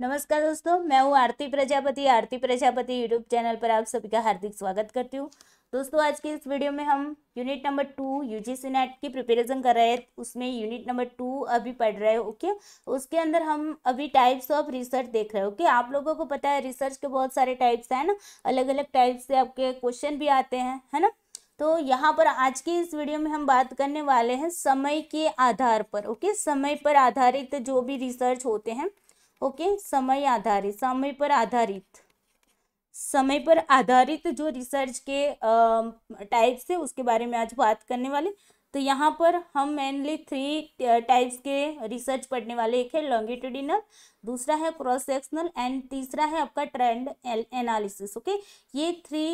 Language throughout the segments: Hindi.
नमस्कार दोस्तों मैं हूँ आरती प्रजापति आरती प्रजापति यूट्यूब चैनल पर आप सभी का हार्दिक स्वागत करती हूँ दोस्तों आज के इस वीडियो में हम unit number two UGC NET की प्रिपेरेशन कर रहे हैं उसमें यूनिट नंबर टू अभी पढ़ रहे हैं ओके उसके अंदर हम अभी टाइप्स ऑफ रिसर्च देख रहे हैं ओके आप लोगों को पता है रिसर्च के बहुत सारे टाइप्स हैं ना अलग अलग टाइप से आपके क्वेश्चन भी आते हैं है ना तो यहाँ पर आज की इस वीडियो में हम बात करने वाले हैं समय के आधार पर ओके समय पर आधारित जो भी रिसर्च होते हैं ओके समय आधारित समय पर आधारित समय पर आधारित जो रिसर्च के टाइप्स है उसके बारे में आज बात करने वाले तो यहाँ पर हम मेनली थ्री टाइप्स के रिसर्च पढ़ने वाले एक है लॉन्गिट्यूडिनल दूसरा है क्रॉस सेक्शनल एंड तीसरा है आपका ट्रेंड एनालिसिस ओके ये थ्री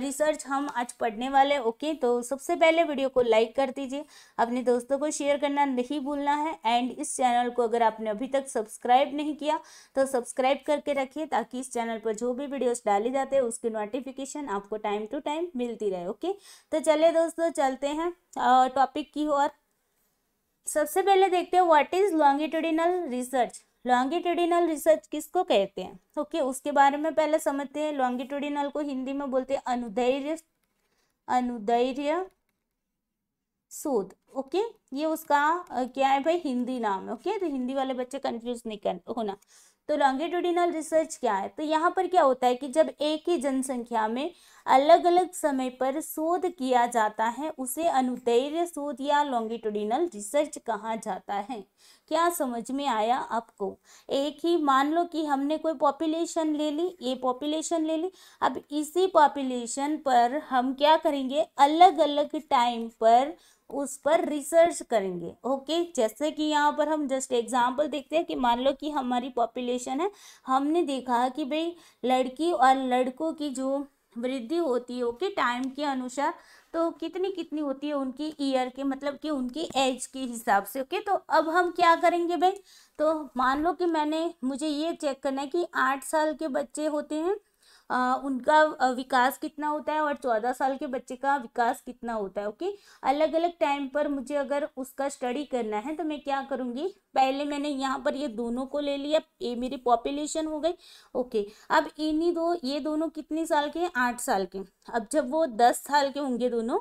रिसर्च हम आज पढ़ने वाले ओके तो सबसे पहले वीडियो को लाइक कर दीजिए अपने दोस्तों को शेयर करना नहीं भूलना है एंड इस चैनल को अगर आपने अभी तक सब्सक्राइब नहीं किया तो सब्सक्राइब करके रखिए ताकि इस चैनल पर जो भी वीडियोज डाले जाते हैं उसकी नोटिफिकेशन आपको टाइम टू टाइम मिलती रहे ओके तो चले दोस्तों चलते हैं टॉपिक की ओर सबसे पहले देखते हैं what is longitudinal research longitudinal research किसको कहते हैं ओके उसके बारे में पहले समझते हैं लॉन्गिट्यूडिनल को हिंदी में बोलते हैं अनुदैर्य अनुदैर्य शोध ओके ये उसका क्या है भाई हिंदी नाम है ओके तो हिंदी वाले बच्चे कंफ्यूज नहीं कर होना तो लॉन्गिट्यूडिनल रिसर्च क्या है तो यहाँ पर क्या होता है कि जब एक ही जनसंख्या में अलग अलग समय पर शोध किया जाता है उसे अनुदैर्य शोध या लॉन्गिट्यूडिनल रिसर्च कहा जाता है क्या समझ में आया आपको एक ही मान लो कि हमने कोई पॉपुलेशन ले ली ये पॉपुलेशन ले ली अब इसी पॉपुलेशन पर हम क्या करेंगे अलग अलग टाइम पर उस पर रिसर्च करेंगे ओके जैसे कि यहाँ पर हम जस्ट एग्जाम्पल देखते हैं कि मान लो कि हमारी पॉपुलेशन है हमने देखा कि भाई लड़की और लड़कों की जो वृद्धि होती है ओके टाइम के अनुसार तो कितनी कितनी होती है उनकी ईयर के मतलब कि उनकी एज के हिसाब से ओके तो अब हम क्या करेंगे भाई तो मान लो कि मैंने मुझे ये चेक करना है कि आठ साल के बच्चे होते हैं उनका विकास कितना होता है और चौदह साल के बच्चे का विकास कितना होता है ओके अलग अलग टाइम पर मुझे अगर उसका स्टडी करना है तो मैं क्या करूँगी पहले मैंने यहाँ पर ये दोनों को ले लिया ये मेरी पॉपुलेशन हो गई ओके अब इन्हीं दो ये दोनों कितने साल के हैं आठ साल के अब जब वो दस साल के होंगे दोनों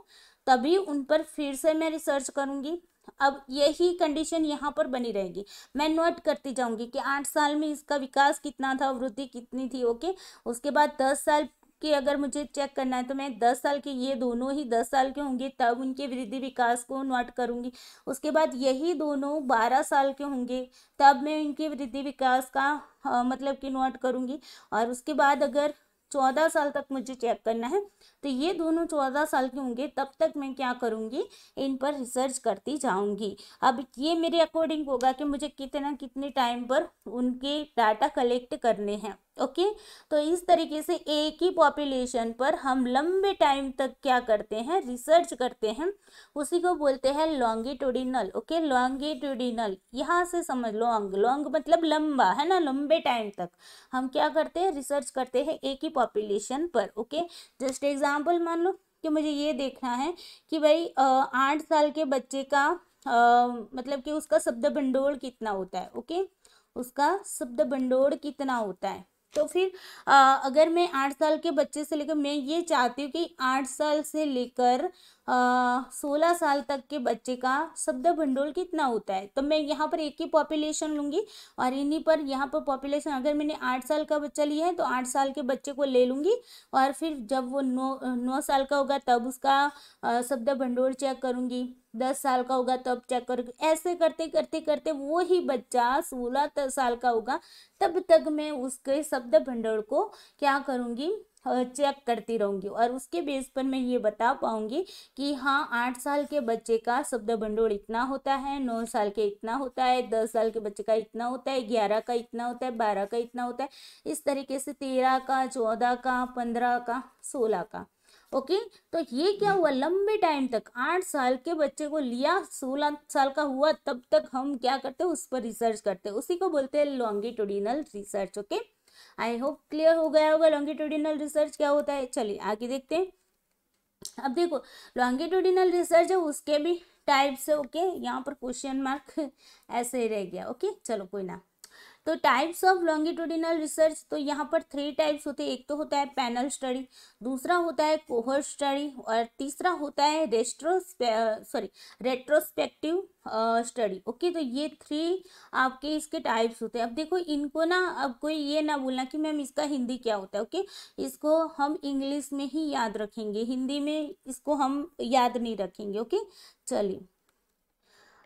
तभी उन पर फिर से मैं रिसर्च करूँगी अब यही कंडीशन यहाँ पर बनी रहेगी मैं नोट करती जाऊंगी कि आठ साल में इसका विकास कितना था वृद्धि कितनी थी ओके उसके बाद दस साल कि अगर मुझे चेक करना है तो मैं दस साल के ये दोनों ही दस साल के होंगे तब उनके वृद्धि विकास को नोट करूँगी उसके बाद यही दोनों बारह साल के होंगे तब मैं उनके वृद्धि विकास का आ, हाँ, मतलब कि नोट करूँगी और उसके बाद अगर चौदह साल तक मुझे चेक करना है तो ये दोनों चौदह साल के होंगे तब तक मैं क्या करूँगी इन पर रिसर्च करती जाऊँगी अब ये मेरे अकॉर्डिंग होगा कि मुझे कितना कितने टाइम पर उनके डाटा कलेक्ट करने हैं ओके तो इस तरीके से एक ही पॉपुलेशन पर हम लंबे टाइम तक क्या करते हैं रिसर्च करते हैं उसी को बोलते हैं लॉन्गिट्यूडिनल ओके लॉन्गिट्यूडिनल यहाँ से समझ लॉन्ग लॉन्ग मतलब लंबा है ना लंबे टाइम तक हम क्या करते हैं रिसर्च करते हैं एक ही पॉपुलेशन पर ओके जस्ट एग्जाम्पल मान लो कि मुझे ये देखना है कि भाई आठ साल के बच्चे का आ, मतलब कि उसका शब्द भंडोल कितना होता है ओके उसका शब्द भंडोड़ कितना होता है तो फिर आ, अगर मैं आठ साल के बच्चे से लेकर मैं ये चाहती हूँ कि आठ साल से लेकर सोलह साल तक के बच्चे का शब्द भंडोल कितना होता है तो मैं यहाँ पर एक ही पॉपुलेशन लूँगी और इन्हीं पर यहाँ पर पॉपुलेशन अगर मैंने आठ साल का बच्चा लिया है तो आठ साल के बच्चे को ले लूँगी और फिर जब वो नौ नौ साल का होगा तब उसका शब्द भंडोल चेक करूँगी दस साल का होगा तब चेक कर ऐसे करते करते करते वो ही बच्चा सोलह साल का होगा तब तक मैं उसके शब्द भंडोल को क्या करूँगी चेक करती रहूँगी और उसके बेस पर मैं ये बता पाऊँगी कि हाँ आठ साल के बच्चे का शब्द भंडोल इतना होता है नौ साल के इतना होता है दस साल के बच्चे का इतना होता है ग्यारह का इतना होता है बारह का इतना होता है इस तरीके से तेरह का चौदह का पंद्रह का सोलह का ओके तो ये क्या हुआ हम्म। लंबे टाइम तक आठ साल के बच्चे को लिया सोलह साल का हुआ तब तक हम क्या करते हैं उस पर रिसर्च करते हैं उसी को बोलते हैं longitudinal research okay I hope clear हो गया होगा लॉन्गिट्यूडिनल रिसर्च क्या होता है चलिए आगे देखते हैं अब देखो लॉन्गिट्यूडिनल रिसर्च है उसके भी टाइप्स है ओके यहाँ पर क्वेश्चन मार्क ऐसे ही रह गया ओके चलो कोई ना तो टाइप्स ऑफ लॉन्गिट्यूडिनल रिसर्च तो यहाँ पर थ्री टाइप्स होते हैं एक तो होता है पैनल स्टडी दूसरा होता है कोहर स्टडी और तीसरा होता है retro sorry retrospective study okay तो ये थ्री आपके इसके टाइप्स होते हैं अब देखो इनको ना अब कोई ये ना बोलना कि मैम इसका हिंदी क्या होता है ओके okay? इसको हम इंग्लिश में ही याद रखेंगे हिंदी में इसको हम याद नहीं रखेंगे ओके okay? चलिए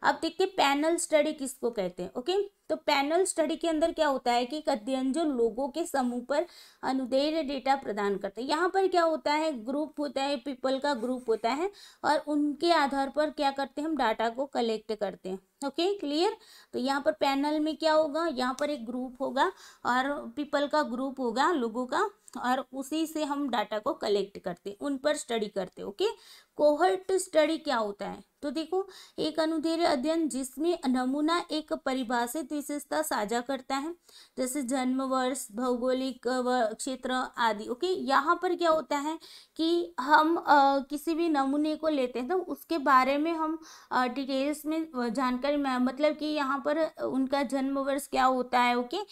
अब देखते पैनल स्टडी किसको कहते हैं ओके तो पैनल स्टडी के अंदर क्या होता है कि एक अध्ययन जो लोगों के समूह पर अनुदेय डेटा प्रदान करते हैं यहाँ पर क्या होता है ग्रुप होता है पीपल का ग्रुप होता है और उनके आधार पर क्या करते हैं हम डाटा को कलेक्ट करते हैं ओके okay, क्लियर तो यहाँ पर पैनल में क्या होगा यहाँ पर एक ग्रुप होगा और पीपल का ग्रुप होगा लोगों का और उसी से हम डाटा को कलेक्ट करते उन पर स्टडी करते ओके कोहर्ट स्टडी क्या होता है तो देखो एक अनुधेय अध्ययन जिसमें नमूना एक परिभाषित विशेषता साझा करता है जैसे जन्म वर्ष भौगोलिक क्षेत्र आदि ओके यहाँ पर क्या होता है कि हम आ, किसी भी नमूने को लेते हैं तो उसके बारे में हम डिटेल्स में जानकारी मतलब कि यहाँ पर उनका जन्म वर्ष क्या होता है ओके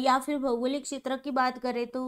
या फिर भौगोलिक क्षेत्र की बात करें तो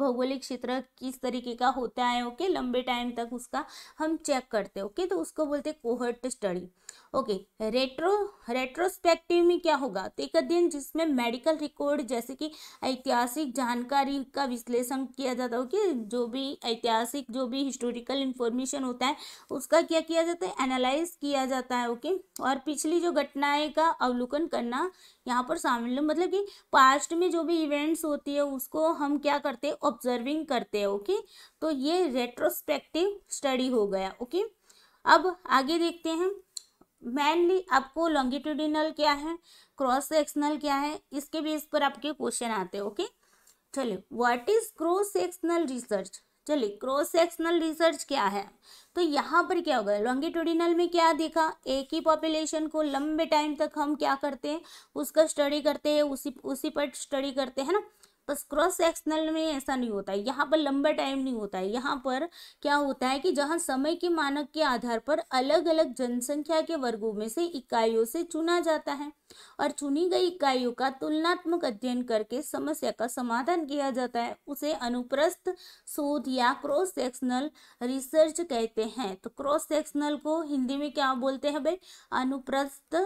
भौगोलिक क्षेत्र किस तरीके का होता है ओके लंबे टाइम तक उसका हम चेक करते हैं ओके तो उसको बोलते हैं cohort study okay retro retrospective में क्या होगा तो एक अध्ययन जिसमें मेडिकल रिकॉर्ड जैसे कि ऐतिहासिक जानकारी का विश्लेषण किया जाता हो कि जो भी ऐतिहासिक जो भी हिस्टोरिकल इंफॉर्मेशन होता है उसका क्या किया जाता है एनालाइज किया जाता है ओके और पिछली जो घटनाएं का अवलोकन करना यहाँ पर शामिल मतलब कि पास्ट में जो भी इवेंट्स होती है उसको हम क्या करते हैं ऑब्जर्विंग करते हैं ओके तो ये रेट्रोस्पेक्टिव स्टडी हो गया ओके अब आगे देखते हैं मेनली आपको लॉन्गिट्यूडिनल क्या है क्रॉस सेक्शनल क्या है इसके बेस पर आपके क्वेश्चन आते हैं ओके चलिए what is cross sectional research चलिए क्रॉस सेक्शनल रिसर्च क्या है तो यहाँ पर क्या होगा लॉन्गिट्यूडिनल में क्या देखा एक ही पॉपुलेशन को लंबे टाइम तक हम क्या करते हैं उसका स्टडी करते हैं उसी उसी पर स्टडी करते हैं ना बस तो क्रॉस सेक्शनल में ऐसा नहीं होता है यहाँ पर लंबा टाइम नहीं होता है यहाँ पर क्या होता है कि जहाँ समय के मानक के आधार पर अलग अलग जनसंख्या के वर्गों में से इकाइयों से चुना जाता है और चुनी गई इकाइयों का तुलनात्मक अध्ययन करके समस्या का समाधान किया जाता है उसे अनुप्रस्थ शोध या क्रॉस सेक्शनल रिसर्च कहते हैं तो क्रॉस सेक्शनल को हिंदी में क्या बोलते हैं भाई अनुप्रस्थ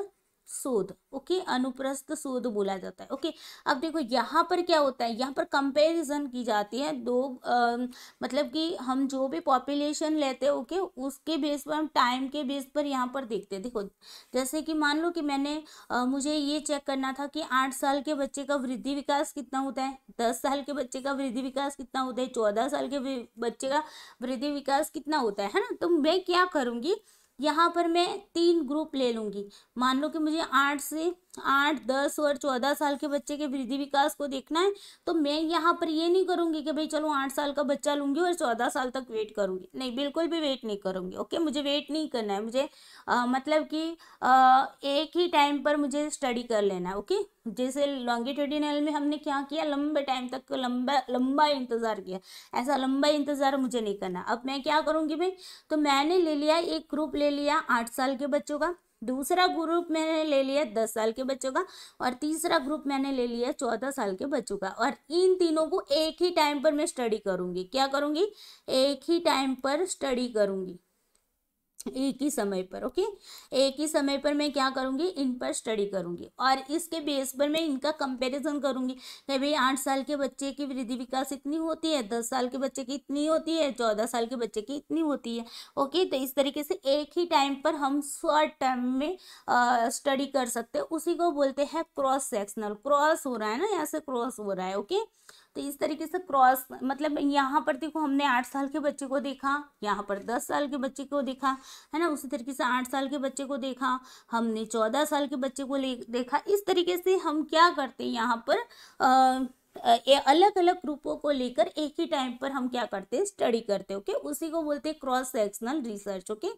शोध ओके अनुप्रस्थ शोध बोला जाता है ओके अब देखो यहाँ पर क्या होता है यहाँ पर कंपैरिजन की जाती है दो आ, मतलब कि हम जो भी पॉपुलेशन लेते हैं ओके उसके बेस पर हम टाइम के बेस पर यहाँ पर देखते हैं देखो जैसे कि मान लो कि मैंने आ, मुझे ये चेक करना था कि आठ साल के बच्चे का वृद्धि विकास कितना होता है दस साल के बच्चे का वृद्धि विकास कितना होता है चौदह साल के बच्चे का वृद्धि विकास कितना होता है है ना तो मैं क्या करूँगी यहाँ पर मैं तीन ग्रुप ले लूँगी मान लो कि मुझे आठ से आठ दस और चौदह साल के बच्चे के वृद्धि विकास को देखना है तो मैं यहाँ पर ये नहीं करूँगी कि भाई चलो आठ साल का बच्चा लूँगी और चौदह साल तक वेट करूँगी नहीं बिल्कुल भी वेट नहीं करूँगी ओके मुझे वेट नहीं करना है मुझे आ, मतलब कि एक ही टाइम पर मुझे स्टडी कर लेना है ओके जैसे लॉन्गिट्यूडिनल में हमने क्या किया लंबे टाइम तक लंबा लंबा इंतज़ार किया ऐसा लंबा इंतज़ार मुझे नहीं करना अब मैं क्या करूँगी भाई तो मैंने ले लिया एक ग्रुप ले लिया आठ साल के बच्चों का दूसरा ग्रुप मैंने ले लिया दस साल के बच्चों का और तीसरा ग्रुप मैंने ले लिया चौदह साल के बच्चों का और इन तीनों को एक ही टाइम पर मैं स्टडी करूँगी क्या करूँगी एक ही टाइम पर स्टडी करूँगी एक ही समय पर ओके एक ही समय पर मैं क्या करूँगी इन पर स्टडी करूँगी और इसके बेस पर मैं इनका कंपैरिजन करूँगी कि भाई आठ साल के बच्चे की वृद्धि विकास इतनी होती है दस साल के बच्चे की इतनी होती है चौदह साल के बच्चे की इतनी होती है ओके तो इस तरीके से एक ही टाइम पर हम शॉर्ट टर्म में स्टडी कर सकते हैं उसी को बोलते हैं क्रॉस सेक्शनल क्रॉस हो रहा है ना यहाँ से क्रॉस हो रहा है ओके तो इस तरीके से क्रॉस मतलब यहाँ पर देखो हमने आठ साल के बच्चे को देखा यहाँ पर दस साल के बच्चे को देखा है ना उसी तरीके से आठ साल के बच्चे को देखा हमने चौदह साल के बच्चे को देखा इस तरीके से हम क्या करते हैं यहाँ पर आ, अलग अलग ग्रुपों को लेकर एक ही टाइम पर हम क्या करते हैं स्टडी करते हैं ओके उसी को बोलते हैं क्रॉस सेक्शनल रिसर्च ओके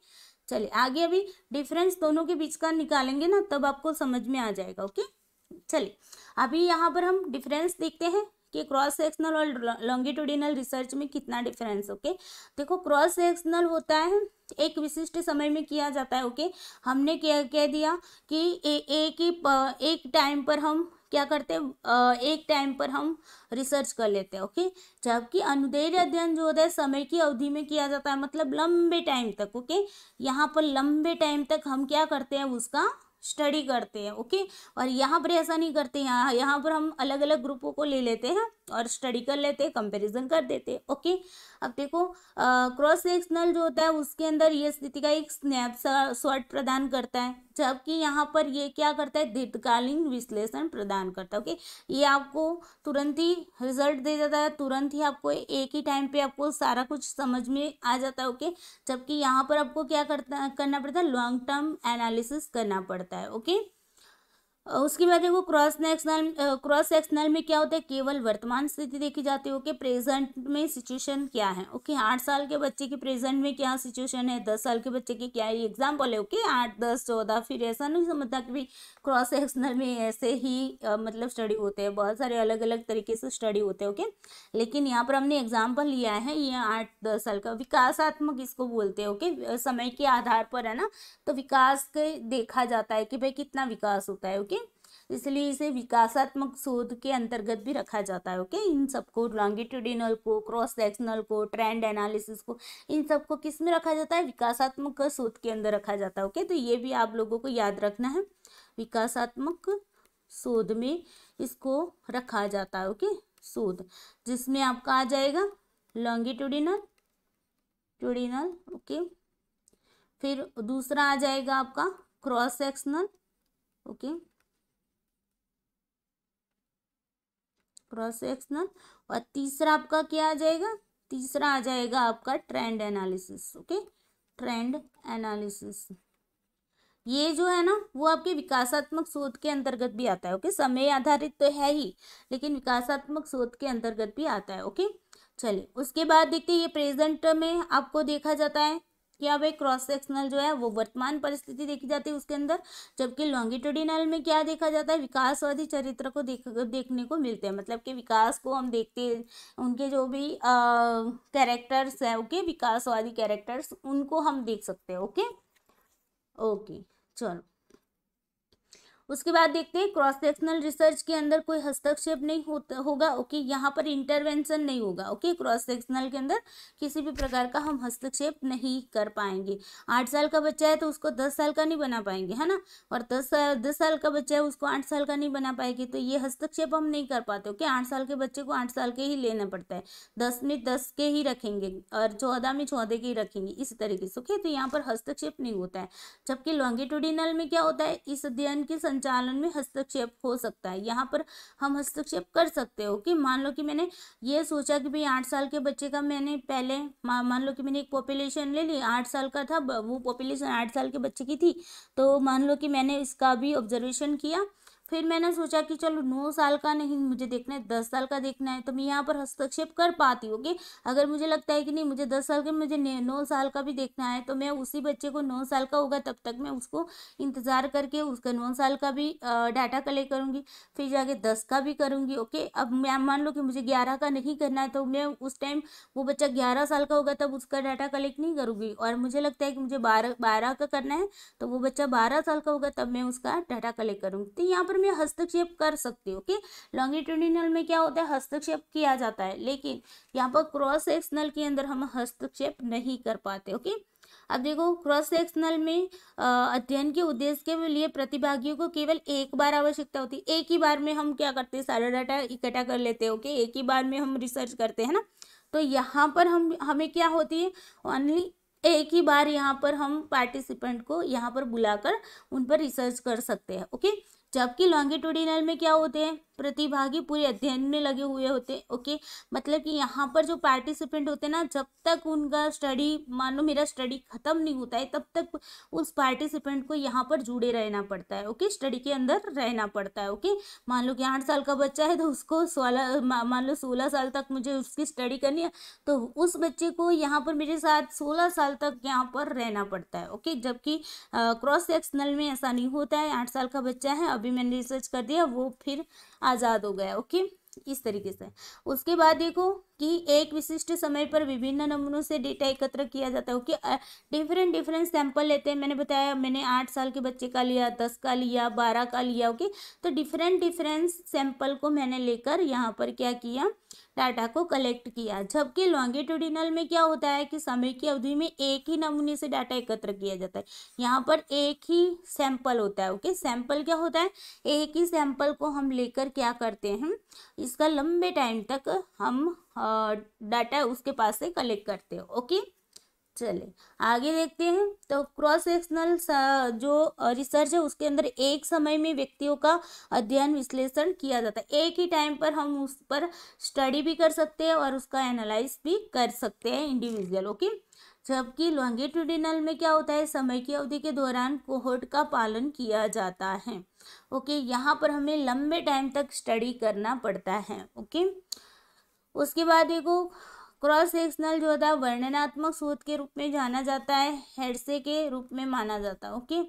चलिए आगे अभी डिफरेंस दोनों के बीच का निकालेंगे ना तब आपको समझ में आ जाएगा ओके चलिए अभी यहाँ पर हम डिफरेंस देखते हैं कि क्रॉस सेक्शनल और लॉन्गिट्यूडिनल रिसर्च में कितना डिफरेंस ओके देखो क्रॉस सेक्शनल होता है एक विशिष्ट समय में किया जाता है ओके हमने क्या कह दिया कि ए, एक ही एक टाइम पर हम क्या करते हैं एक टाइम पर हम रिसर्च कर लेते हैं ओके जबकि अनुदैर्य अध्ययन जो होता है समय की अवधि में किया जाता है मतलब लंबे टाइम तक ओके यहाँ पर लंबे टाइम तक हम क्या करते हैं उसका स्टडी करते हैं ओके और यहाँ पर ऐसा नहीं करते यहाँ यहाँ पर हम अलग अलग ग्रुपों को ले लेते हैं और स्टडी कर लेते हैं कंपेरिजन कर देते हैं ओके अब देखो क्रॉस सेक्शनल जो होता है उसके अंदर ये स्थिति का एक स्नैप शॉट प्रदान करता है जबकि यहाँ पर ये क्या करता है दीर्घकालीन विश्लेषण प्रदान करता है ओके ये आपको तुरंत ही रिजल्ट दे जाता है तुरंत ही आपको एक ही टाइम पे आपको सारा कुछ समझ में आ जाता है ओके जबकि यहाँ पर आपको क्या करता करना पड़ता है लॉन्ग टर्म एनालिसिस करना पड़ता है ओके उसके बाद देखो क्रॉस सेक्शनल क्रॉस सेक्शनल में क्या होता है केवल वर्तमान स्थिति देखी जाती है ओके प्रेजेंट में सिचुएशन क्या है ओके आठ साल के बच्चे की प्रेजेंट में क्या सिचुएशन है दस साल के बच्चे की क्या ये एग्जाम्पल है ओके आठ दस चौदह फिर ऐसा नहीं समझता कि भाई क्रॉस सेक्शनल में ऐसे ही आ, मतलब स्टडी होते हैं बहुत सारे अलग अलग तरीके से स्टडी होते हैं ओके लेकिन यहाँ पर हमने एग्जाम्पल लिया है ये आठ दस साल का विकासात्मक इसको बोलते हैं ओके समय के आधार पर है ना तो विकास के देखा जाता है कि भाई कितना विकास होता है ओके इसलिए इसे विकासात्मक शोध के अंतर्गत भी रखा जाता है ओके इन सबको लॉन्गिट्यूडिनल को क्रॉस सेक्शनल को ट्रेंड एनालिसिस को इन सबको किस में रखा जाता है विकासात्मक शोध के अंदर रखा जाता है ओके तो ये भी आप लोगों को याद रखना है विकासात्मक शोध में इसको रखा जाता है ओके शोध जिसमें आपका आ जाएगा लॉन्गिट्यूडिनल ट्यूडिनल ओके फिर दूसरा आ जाएगा आपका cross sectional okay cross sectional और तीसरा आपका क्या आ जाएगा तीसरा आ जाएगा आपका trend analysis okay trend analysis ये जो है ना वो आपके विकासात्मक शोध के अंतर्गत भी आता है ओके समय आधारित तो है ही लेकिन विकासात्मक शोध के अंतर्गत भी आता है ओके चलिए उसके बाद देखते हैं ये प्रेजेंट में आपको देखा जाता है क्या भाई क्रॉस सेक्शनल जो है वो वर्तमान परिस्थिति देखी जाती है उसके अंदर जबकि लॉन्गिट्यूडिनल में क्या देखा जाता है विकासवादी चरित्र को देख देखने को मिलते हैं मतलब कि विकास को हम देखते हैं उनके जो भी कैरेक्टर्स हैं ओके विकासवादी कैरेक्टर्स उनको हम देख सकते हैं ओके ओके चलो उसके बाद देखते हैं क्रॉस सेक्शनल रिसर्च के अंदर कोई हस्तक्षेप नहीं होता होगा ओके यहाँ पर इंटरवेंशन नहीं होगा ओके क्रॉस सेक्शनल के अंदर किसी भी प्रकार का हम हस्तक्षेप नहीं कर पाएंगे आठ साल का बच्चा है तो उसको दस साल का नहीं बना पाएंगे है ना और दस दस साल का बच्चा है उसको आठ साल का नहीं बना पाएगी तो ये हस्तक्षेप हम नहीं कर पाते ओके आठ साल के बच्चे को आठ साल के ही लेना पड़ता है दस में दस के ही रखेंगे और चौदह में चौदह के ही रखेंगे इस तरीके से ओके तो यहाँ पर हस्तक्षेप नहीं होता है जबकि लॉन्गिट्यूडिनल में क्या होता है इस अध्ययन के संचालन में हस्तक्षेप हो सकता है यहाँ पर हम हस्तक्षेप कर सकते हो कि मान लो कि मैंने ये सोचा कि भाई आठ साल के बच्चे का मैंने पहले मान लो कि मैंने एक पॉपुलेशन ले ली आठ साल का था वो पॉपुलेशन आठ साल के बच्चे की थी तो मान लो कि मैंने इसका भी ऑब्जर्वेशन किया फिर मैंने सोचा कि चलो नौ साल का नहीं मुझे देखना है दस साल का देखना है तो मैं यहाँ पर हस्तक्षेप कर पाती हूँ कि अगर मुझे लगता है कि नहीं मुझे दस साल का मुझे नौ साल का भी देखना है तो मैं उसी बच्चे को नौ साल का होगा तब तक मैं उसको इंतज़ार करके उसका नौ साल का भी डाटा कलेक्ट करूँगी फिर जाके दस का भी करूँगी ओके अब मैं मान लो कि मुझे ग्यारह का नहीं करना है तो मैं उस टाइम वो बच्चा ग्यारह साल का होगा तब उसका डाटा कलेक्ट नहीं करूँगी और मुझे लगता है कि मुझे बारह बारह का करना है तो वो बच्चा बारह साल का होगा तब मैं उसका डाटा कलेक्ट करूँगी तो यहाँ पर मोड में हस्तक्षेप कर सकते हो कि लॉन्गिट्यूडिनल में क्या होता है हस्तक्षेप किया जाता है लेकिन यहाँ पर क्रॉस सेक्शनल के अंदर हम हस्तक्षेप नहीं कर पाते ओके अब देखो क्रॉस सेक्शनल में अध्ययन के उद्देश्य के लिए प्रतिभागियों को केवल एक बार आवश्यकता होती है एक ही बार में हम क्या करते हैं सारा डाटा इकट्ठा कर लेते हैं ओके एक ही बार में हम रिसर्च करते हैं ना तो यहाँ पर हम हमें क्या होती है ओनली एक ही बार यहाँ पर हम पार्टिसिपेंट को यहाँ पर बुलाकर उन पर रिसर्च कर सकते हैं ओके जबकि लॉन्गिट्यूडिनल में क्या होते हैं प्रतिभागी पूरे अध्ययन में लगे हुए होते ओके मतलब कि यहाँ पर जो पार्टिसिपेंट होते ना जब तक उनका स्टडी मान लो मेरा स्टडी खत्म नहीं होता है तब तक उस पार्टिसिपेंट को यहाँ पर जुड़े रहना पड़ता है ओके स्टडी के अंदर रहना पड़ता है ओके मान लो कि आठ साल का बच्चा है तो उसको सोलह मान लो सोलह साल तक मुझे उसकी स्टडी करनी है तो उस बच्चे को यहाँ पर मेरे साथ सोलह साल तक यहाँ पर रहना पड़ता है ओके जबकि क्रॉस सेक्शनल में ऐसा नहीं होता है आठ साल का बच्चा है अभी मैंने रिसर्च कर दिया वो फिर आज़ाद हो गया ओके इस तरीके से उसके बाद देखो कि एक विशिष्ट समय पर विभिन्न नमूनों से डेटा एकत्र किया जाता है ओके डिफरेंट डिफरेंट सैंपल लेते हैं मैंने बताया मैंने आठ साल के बच्चे का लिया दस का लिया बारह का लिया ओके तो डिफरेंट डिफरेंस सैंपल को मैंने लेकर यहाँ पर क्या किया डाटा को कलेक्ट किया जबकि लॉन्गिट्यूडिनल में क्या होता है कि समय की अवधि में एक ही नमूने से डाटा एकत्र किया जाता है यहाँ पर एक ही सैंपल होता है ओके सैंपल क्या होता है एक ही सैंपल को हम लेकर क्या करते हैं इसका लंबे टाइम तक हम डाटा उसके पास से कलेक्ट करते हो ओके चले आगे देखते हैं तो क्रॉस सेक्शनल जो रिसर्च है उसके अंदर एक समय में व्यक्तियों का अध्ययन विश्लेषण किया जाता है एक ही टाइम पर हम उस पर स्टडी भी कर सकते हैं और उसका एनालाइज भी कर सकते हैं इंडिविजुअल ओके जबकि लॉन्गिट्यूडिनल में क्या होता है समय की अवधि के दौरान कोहट का पालन किया जाता है ओके यहाँ पर हमें लंबे टाइम तक स्टडी करना पड़ता है ओके उसके बाद देखो क्रॉस सेक्शनल जो होता है वर्णनात्मक शोध के रूप में जाना जाता है हेडसे के रूप में माना जाता है ओके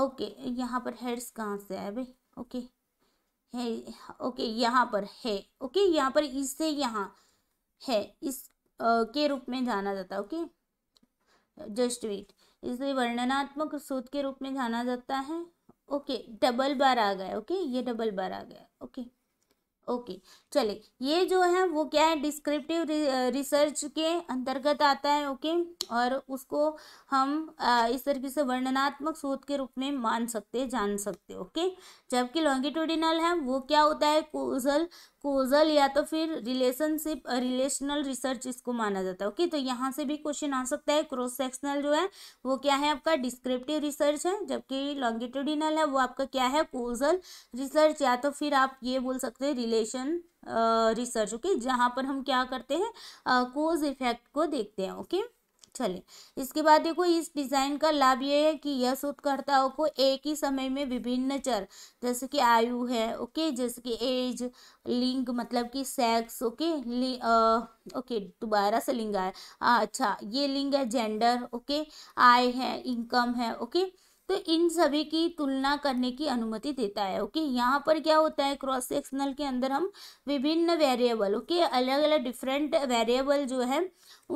ओके यहाँ पर हेड्स कहाँ से आए भाई ओके है ओके यहाँ पर है ओके यहाँ पर इससे यहाँ है इस आ, के रूप में जाना जाता है ओके जस्ट वेट इसे वर्णनात्मक सूत के रूप में जाना जाता है ओके डबल बार आ गया ओके ये डबल बार आ गया ओके ओके चले ये जो है वो क्या है डिस्क्रिप्टिव रिसर्च के अंतर्गत आता है ओके और उसको हम इस तरीके से वर्णनात्मक शोध के रूप में मान सकते जान सकते ओके जबकि लॉन्गिट्यूडिनल है वो क्या होता है कोजल कोजल या तो फिर रिलेशनशिप रिलेशनल रिसर्च इसको माना जाता है ओके तो यहाँ से भी क्वेश्चन आ सकता है क्रॉस सेक्शनल जो है वो क्या है आपका डिस्क्रिप्टिव रिसर्च है जबकि लॉन्गिट्यूडिनल है वो आपका क्या है कोजल रिसर्च या तो फिर आप ये बोल सकते हैं रिलेशन रिसर्च ओके जहाँ पर हम क्या करते हैं कोज इफेक्ट को देखते हैं ओके चले इसके बाद देखो इस डिज़ाइन का लाभ ये है कि यह शोधकर्ताओं को एक ही समय में विभिन्न चर जैसे कि आयु है ओके जैसे कि एज लिंग मतलब कि सेक्स ओके ओके दोबारा से लिंग आए हाँ, अच्छा ये लिंग है जेंडर ओके आय है इनकम है ओके तो इन सभी की तुलना करने की अनुमति देता है ओके यहाँ पर क्या होता है क्रॉस सेक्शनल के अंदर हम विभिन्न वेरिएबल ओके अलग अलग डिफरेंट वेरिएबल जो है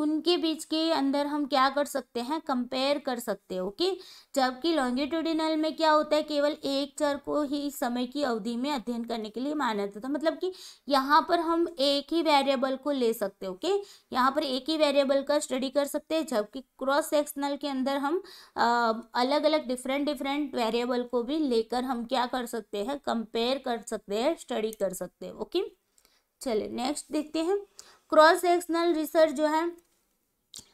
उनके बीच के अंदर हम क्या कर सकते हैं कंपेयर कर सकते हैं ओके जबकि लॉन्गिट्यूडिनल में क्या होता है केवल एक चर को ही समय की अवधि में अध्ययन करने के लिए माना जाता है तो मतलब कि यहाँ पर हम एक ही वेरिएबल को ले सकते ओके यहाँ पर एक ही वेरिएबल का स्टडी कर सकते हैं जबकि क्रॉस सेक्शनल के अंदर हम आ, अलग अलग डिफरेंट डिफरेंट वेरिएबल को भी लेकर हम क्या कर सकते हैं कंपेयर कर सकते हैं स्टडी कर सकते हैं ओके चलिए नेक्स्ट देखते हैं क्रॉस सेक्शनल रिसर्च जो है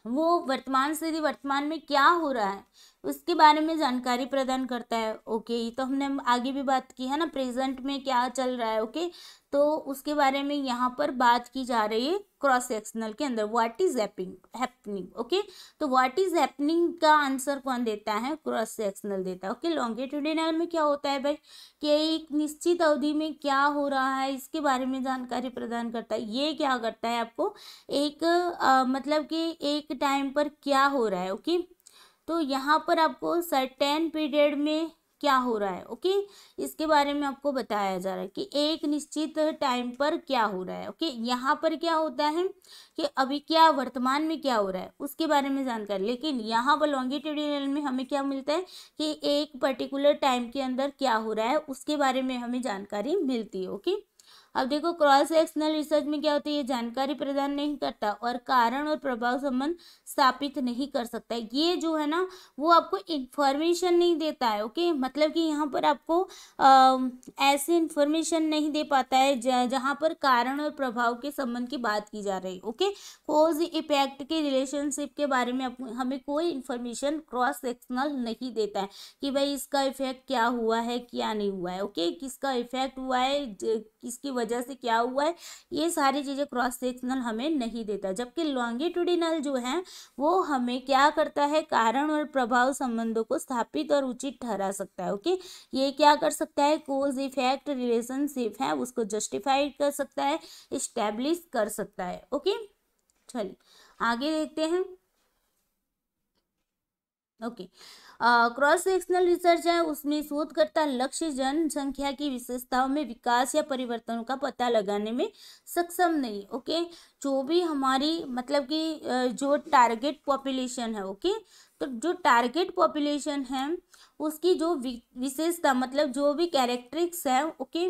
वो वर्तमान स्थिति वर्तमान में क्या हो रहा है उसके बारे में जानकारी प्रदान करता है ओके ये तो हमने आगे भी बात की है ना प्रेजेंट में क्या चल रहा है ओके तो उसके बारे में यहाँ पर बात की जा रही है क्रॉस सेक्शनल के अंदर व्हाट इज हैपनिंग ओके तो व्हाट इज हैपनिंग का आंसर कौन देता है क्रॉस सेक्शनल देता है ओके लॉन्गेटूडिनल में क्या होता है भाई कि एक निश्चित अवधि में क्या हो रहा है इसके बारे में जानकारी प्रदान करता है ये क्या करता है आपको एक आ, मतलब कि एक टाइम पर क्या हो रहा है ओके तो यहाँ पर आपको सर्टेन पीरियड में क्या हो रहा है ओके इसके बारे में आपको बताया जा रहा है कि एक निश्चित टाइम पर क्या हो रहा है ओके यहाँ पर क्या होता है कि अभी क्या वर्तमान में क्या हो रहा है उसके बारे में जानकारी लेकिन यहाँ पर लॉन्गिट्यूडिनल में हमें क्या मिलता है कि एक पर्टिकुलर टाइम के अंदर क्या हो रहा है उसके बारे में हमें जानकारी मिलती है ओके अब देखो क्रॉस सेक्शनल रिसर्च में क्या होता है ये जानकारी प्रदान नहीं करता और कारण और प्रभाव संबंध स्थापित नहीं कर सकता ये जो है ना वो आपको इन्फॉर्मेशन नहीं देता है ओके मतलब कि यहाँ पर आपको ऐसे इन्फॉर्मेशन नहीं दे पाता है जहाँ पर कारण और प्रभाव के संबंध की बात की जा रही है ओके कोज इफेक्ट के रिलेशनशिप के बारे में हमें कोई इन्फॉर्मेशन क्रॉस सेक्शनल नहीं देता है कि भाई इसका इफेक्ट क्या हुआ है क्या नहीं हुआ है ओके किसका इफेक्ट हुआ है किसकी वजह से क्या हुआ है ये सारी चीज़ें क्रॉस सेक्शनल हमें नहीं देता जबकि लॉन्गिट्यूडिनल जो है वो हमें क्या करता है कारण और प्रभाव संबंधों को स्थापित और उचित ठहरा सकता है ओके ये क्या कर सकता है कोज इफेक्ट रिलेशनशिप है उसको जस्टिफाइड कर सकता है इस्टेब्लिश कर सकता है ओके चलिए आगे देखते हैं okay okay. Cross sectional research है उसमें शोधकर्ता लक्ष्य जनसंख्या की विशेषताओं में विकास या परिवर्तनों का पता लगाने में सक्षम नहीं ओके जो भी हमारी मतलब कि जो टारगेट पॉपुलेशन है ओके तो जो टारगेट पॉपुलेशन है उसकी जो विशेषता मतलब जो भी कैरेक्ट्रिक्स है ओके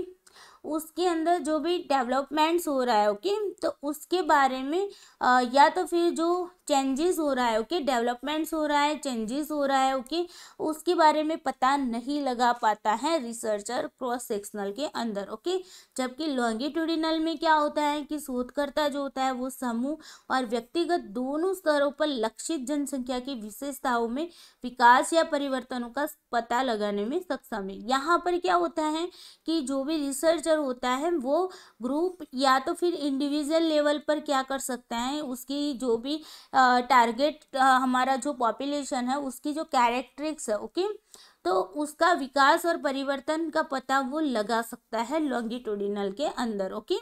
उसके अंदर जो भी डेवलपमेंट्स हो रहा है ओके तो उसके बारे में आ, या तो फिर जो चेंजेस हो रहा है ओके डेवलपमेंट्स हो रहा है चेंजेस हो रहा है ओके उसके बारे में पता नहीं लगा पाता है रिसर्चर क्रॉस सेक्शनल के अंदर ओके जबकि लॉन्गिट्यूडिनल में क्या होता है कि शोधकर्ता जो होता है वो समूह और व्यक्तिगत दोनों स्तरों पर लक्षित जनसंख्या की विशेषताओं में विकास या परिवर्तनों का पता लगाने में सक्षम है यहाँ पर क्या होता है कि जो भी रिसर्चर होता है वो ग्रुप या तो फिर इंडिविजुअल लेवल पर क्या कर सकता है उसकी जो भी टारगेट हमारा जो पॉपुलेशन है उसकी जो कैरेक्ट्रिक्स है ओके तो उसका विकास और परिवर्तन का पता वो लगा सकता है लॉन्गिट्यूडिनल के अंदर ओके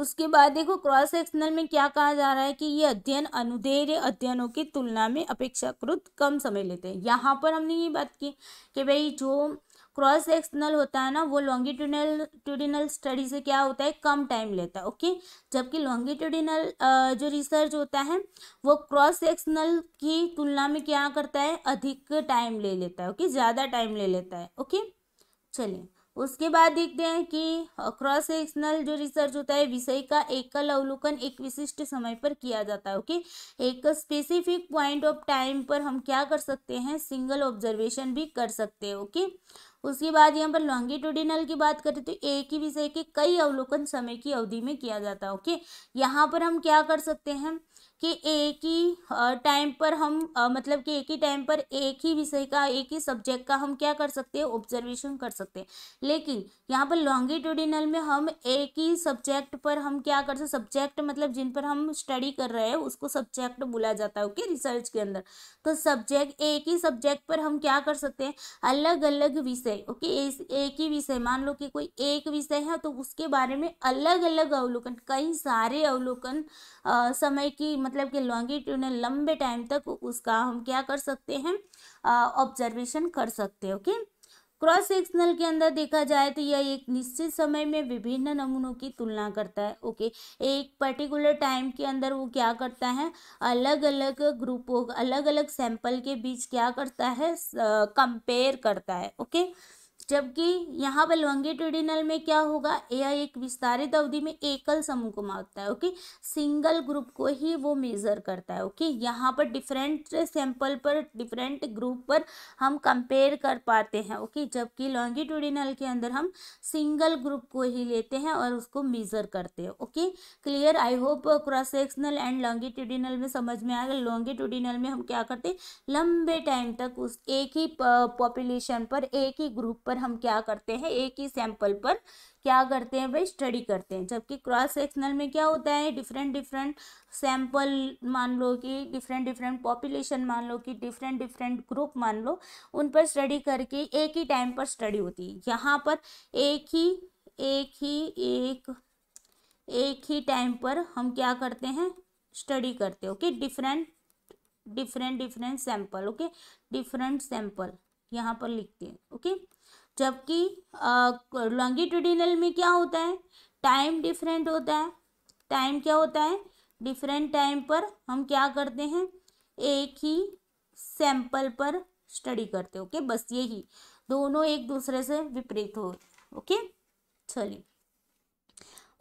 उसके बाद देखो क्रॉस सेक्शनल में क्या कहा जा रहा है कि ये अध्ययन अनुदेय अध्ययनों की तुलना में अपेक्षाकृत कम समय लेते हैं यहाँ पर हमने ये बात की कि भाई जो क्रॉस सेक्शनल होता है ना वो लॉन्गिट्यूडनल ट्यूडिनल स्टडी से क्या होता है कम टाइम लेता है ओके जबकि लॉन्गिट्यूडिनल जो रिसर्च होता है वो क्रॉस सेक्शनल की तुलना में क्या करता है अधिक टाइम ले लेता है ओके ज़्यादा टाइम ले लेता है ओके चलिए उसके बाद देखते हैं कि क्रॉस सेक्शनल जो रिसर्च होता है विषय का एकल अवलोकन एक विशिष्ट समय पर किया जाता है ओके एक स्पेसिफिक पॉइंट ऑफ टाइम पर हम क्या कर सकते हैं सिंगल ऑब्जर्वेशन भी कर सकते हैं ओके उसके बाद यहाँ पर लॉन्गिट्यूडिनल की बात करें तो एक ही विषय के कई अवलोकन समय की अवधि में किया जाता है ओके यहाँ पर हम क्या कर सकते हैं कि एक ही टाइम पर हम मतलब कि एक ही टाइम पर एक ही विषय का एक ही सब्जेक्ट का हम क्या कर सकते हैं ऑब्जर्वेशन कर सकते हैं लेकिन यहाँ पर लॉन्गिट्यूडिनल में हम एक ही सब्जेक्ट पर हम क्या कर सकते सब्जेक्ट मतलब जिन पर हम स्टडी कर रहे हैं उसको सब्जेक्ट बोला जाता है ओके रिसर्च के अंदर तो सब्जेक्ट एक ही सब्जेक्ट पर हम क्या कर सकते हैं मतलब तो अलग अलग विषय ओके एक ही विषय मान लो कि कोई एक विषय है तो उसके बारे में अलग अलग अवलोकन कई सारे अवलोकन समय की मतलब कि लॉन्गिट्यूडल लंबे टाइम तक उसका हम क्या कर सकते हैं ऑब्जर्वेशन कर सकते हैं ओके क्रॉस सेक्शनल के अंदर देखा जाए तो यह एक निश्चित समय में विभिन्न नमूनों की तुलना करता है ओके एक पर्टिकुलर टाइम के अंदर वो क्या करता है अलग अलग ग्रुपों अलग अलग सैंपल के बीच क्या करता है कंपेयर करता है ओके जबकि यहाँ पर लॉन्गिट्यूडिनल में क्या होगा यह एक विस्तारित अवधि में एकल समूह को मापता है ओके सिंगल ग्रुप को ही वो मेजर करता है ओके यहाँ पर डिफरेंट सैंपल पर डिफरेंट ग्रुप पर हम कंपेयर कर पाते हैं ओके जबकि लॉन्गिट्यूडिनल के अंदर हम सिंगल ग्रुप को ही लेते हैं और उसको मेजर करते हैं okay clear I hope cross sectional and longitudinal में समझ में आएगा लॉन्गिट्यूडिनल में हम क्या करते हैं लंबे टाइम तक उस एक ही पॉपुलेशन पर एक ही ग्रुप पर हम क्या करते हैं एक ही सैंपल पर क्या करते हैं भाई स्टडी करते हैं जबकि क्रॉस सेक्शनल में क्या होता है डिफरेंट डिफरेंट सैंपल मान लो कि डिफरेंट डिफरेंट पॉपुलेशन मान लो कि डिफरेंट डिफरेंट ग्रुप मान लो उन पर स्टडी करके एक ही टाइम पर स्टडी होती है यहाँ पर एक ही एक ही एक एक ही टाइम पर हम क्या करते हैं स्टडी करते हैं okay different different different sample okay different sample यहाँ पर लिखते हैं ओके okay? जबकि लॉन्गिट्यूडिनल में क्या होता है टाइम डिफरेंट होता है टाइम क्या होता है डिफरेंट टाइम पर हम क्या करते हैं एक ही सैंपल पर स्टडी करते हैं ओके बस यही दोनों एक दूसरे से विपरीत हो ओके चलिए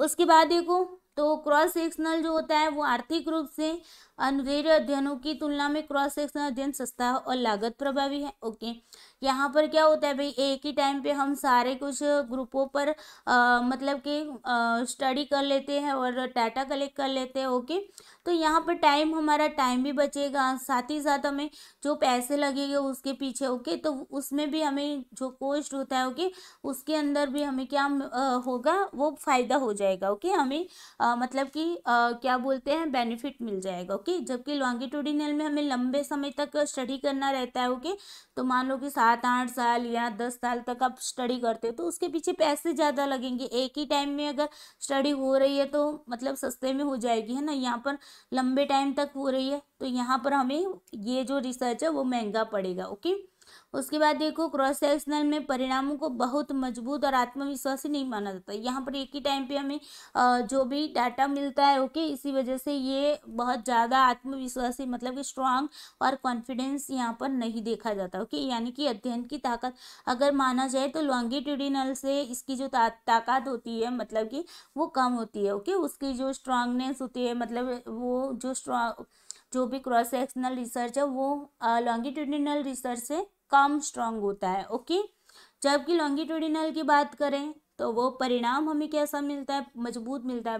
उसके बाद देखो तो क्रॉस सेक्शनल जो होता है वो आर्थिक रूप से अंधेरे अध्ययनों की तुलना में क्रॉस सेक्शन अध्ययन सस्ता है और लागत प्रभावी है ओके यहाँ पर क्या होता है भाई एक ही टाइम पे हम सारे कुछ ग्रुपों पर आ, मतलब कि स्टडी कर लेते हैं और डाटा कलेक्ट कर लेते हैं ओके तो यहाँ पर टाइम हमारा टाइम भी बचेगा साथ ही साथ हमें जो पैसे लगेंगे उसके पीछे ओके तो उसमें भी हमें जो कोस्ट होता है ओके उसके अंदर भी हमें क्या होगा वो फ़ायदा हो जाएगा ओके हमें आ, मतलब कि क्या बोलते हैं बेनिफिट मिल जाएगा ओके ओके जबकि लॉन्गिट्यूडिनल में हमें लंबे समय तक स्टडी करना रहता है ओके तो मान लो कि सात आठ साल या दस साल तक आप स्टडी करते हो तो उसके पीछे पैसे ज़्यादा लगेंगे एक ही टाइम में अगर स्टडी हो रही है तो मतलब सस्ते में हो जाएगी है ना यहाँ पर लंबे टाइम तक हो रही है तो यहाँ पर हमें ये जो रिसर्च है वो महंगा पड़ेगा ओके उसके बाद देखो क्रॉस सेक्शनल में परिणामों को बहुत मजबूत और आत्मविश्वासी नहीं माना जाता यहाँ पर एक ही टाइम पे हमें जो भी डाटा मिलता है ओके इसी वजह से ये बहुत ज़्यादा आत्मविश्वासी मतलब कि स्ट्रांग और कॉन्फिडेंस यहाँ पर नहीं देखा जाता ओके यानी कि अध्ययन की ताकत अगर माना जाए तो लॉन्गिट्यूडिनल से इसकी जो ता, ताकत होती है मतलब कि वो कम होती है ओके उसकी जो स्ट्रांगनेस होती है मतलब वो जो स्ट्रांग जो भी क्रॉस सेक्शनल रिसर्च है वो लॉन्गिट्यूडिनल रिसर्च से कम स्ट्रांग होता है ओके जबकि लॉन्गिट्यूडिनल की बात करें तो वो परिणाम हमें कैसा मिलता है मजबूत मिलता है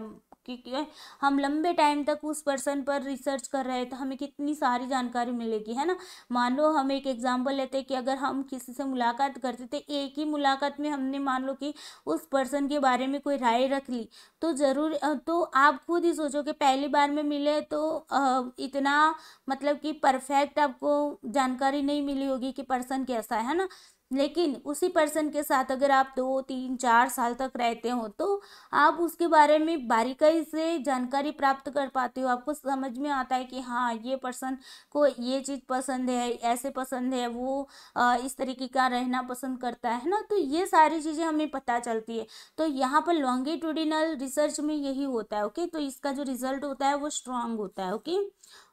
कि हम लंबे टाइम तक उस पर्सन पर रिसर्च कर रहे हैं तो हमें कितनी सारी जानकारी मिलेगी है ना मान लो हम एक एग्जाम्पल लेते हैं कि अगर हम किसी से मुलाकात करते थे एक ही मुलाकात में हमने मान लो कि उस पर्सन के बारे में कोई राय रख ली तो ज़रूर तो आप खुद ही सोचो कि पहली बार में मिले तो इतना मतलब कि परफेक्ट आपको जानकारी नहीं मिली होगी कि पर्सन कैसा है ना लेकिन उसी पर्सन के साथ अगर आप दो तीन चार साल तक रहते हो तो आप उसके बारे में बारीकाई से जानकारी प्राप्त कर पाते हो आपको समझ में आता है कि हाँ ये पर्सन को ये चीज़ पसंद है ऐसे पसंद है वो आ, इस तरीके का रहना पसंद करता है ना तो ये सारी चीज़ें हमें पता चलती है तो यहाँ पर लॉन्गिट्यूडिनल रिसर्च में यही होता है ओके तो इसका जो रिजल्ट होता है वो स्ट्रांग होता है ओके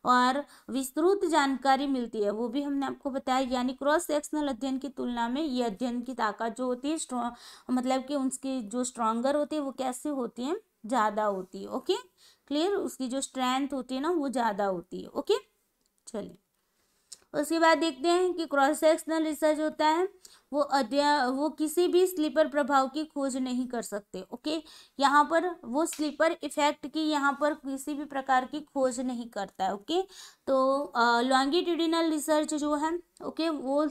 और विस्तृत जानकारी मिलती है वो भी हमने आपको बताया यानी क्रॉस सेक्शनल अध्ययन की तुलना में ये अध्ययन की ताकत जो होती है स्ट्रॉ मतलब कि उसकी जो स्ट्रांगर होती है वो कैसे होती है ज़्यादा होती है ओके क्लियर उसकी जो स्ट्रेंथ होती है ना वो ज़्यादा होती है ओके चलिए उसके बाद देखते हैं कि क्रॉस सेक्शनल रिसर्च होता है वो अध्याय वो किसी भी स्लीपर प्रभाव की खोज नहीं कर सकते ओके यहाँ पर वो स्लीपर इफेक्ट की यहाँ पर किसी भी प्रकार की खोज नहीं करता है ओके तो लॉन्गिट्यूडिनल रिसर्च जो है ओके वो आ,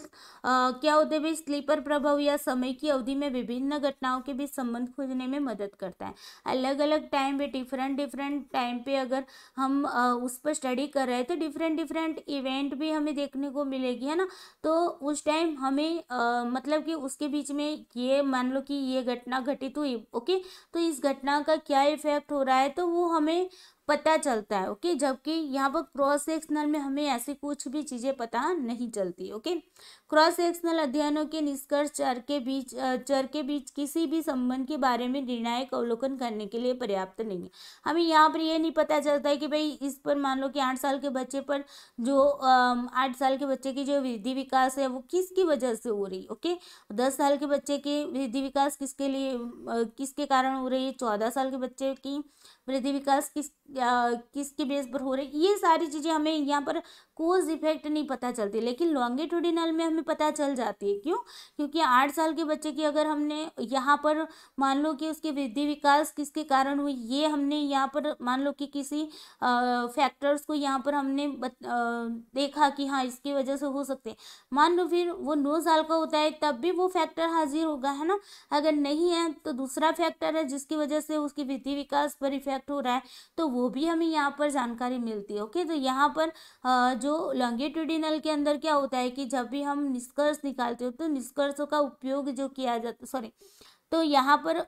क्या होते भी स्लीपर प्रभाव या समय की अवधि में विभिन्न घटनाओं के बीच संबंध खोजने में मदद करता है अलग अलग टाइम पे डिफरेंट डिफरेंट टाइम पे अगर हम आ, उस पर स्टडी कर रहे हैं तो डिफरेंट डिफरेंट इवेंट भी हमें देखने को मिलेगी है ना तो उस टाइम हमें आ, मतलब कि उसके बीच में ये मान लो कि ये घटना घटित हुई ओके तो इस घटना का क्या इफेक्ट हो रहा है तो वो हमें पता चलता है ओके जबकि यहाँ पर क्रॉस सेक्शनल में हमें ऐसी कुछ भी चीज़ें पता नहीं चलती ओके क्रॉस सेक्शनल अध्ययनों के निष्कर्ष चर के बीच चर के बीच किसी भी संबंध के बारे में निर्णायक अवलोकन करने के लिए पर्याप्त नहीं है हमें यहाँ पर यह नहीं पता चलता है कि भाई इस पर मान लो कि आठ साल के बच्चे पर जो आठ साल के बच्चे की जो वृद्धि विकास है वो किसकी वजह से हो रही ओके दस साल के बच्चे की वृद्धि विकास किसके लिए किसके कारण हो रही है चौदह साल के बच्चे की वृद्धि विकास किस आ, किसके बेस पर हो रही ये सारी चीज़ें हमें यहाँ पर कोज इफेक्ट नहीं पता चलती लेकिन लॉन्गिट्यूडिनल में हमें पता चल जाती है क्यों क्योंकि आठ साल के बच्चे की अगर हमने यहाँ पर मान लो कि उसके वृद्धि विकास किसके कारण हुई ये हमने यहाँ पर मान लो कि किसी फैक्टर्स को यहाँ पर हमने बत, आ, देखा कि हाँ इसकी वजह से हो सकते हैं मान लो फिर वो नौ साल का होता है तब भी वो फैक्टर हाजिर होगा है ना अगर नहीं है तो दूसरा फैक्टर है जिसकी वजह से उसकी वृद्धि विकास पर इफेक्ट इफेक्ट हो रहा है तो वो भी हमें यहाँ पर जानकारी मिलती है ओके तो यहाँ पर जो लॉन्गिट्यूडिनल के अंदर क्या होता है कि जब भी हम निष्कर्ष निकालते हो तो निष्कर्षों का उपयोग जो किया जाता सॉरी तो यहाँ पर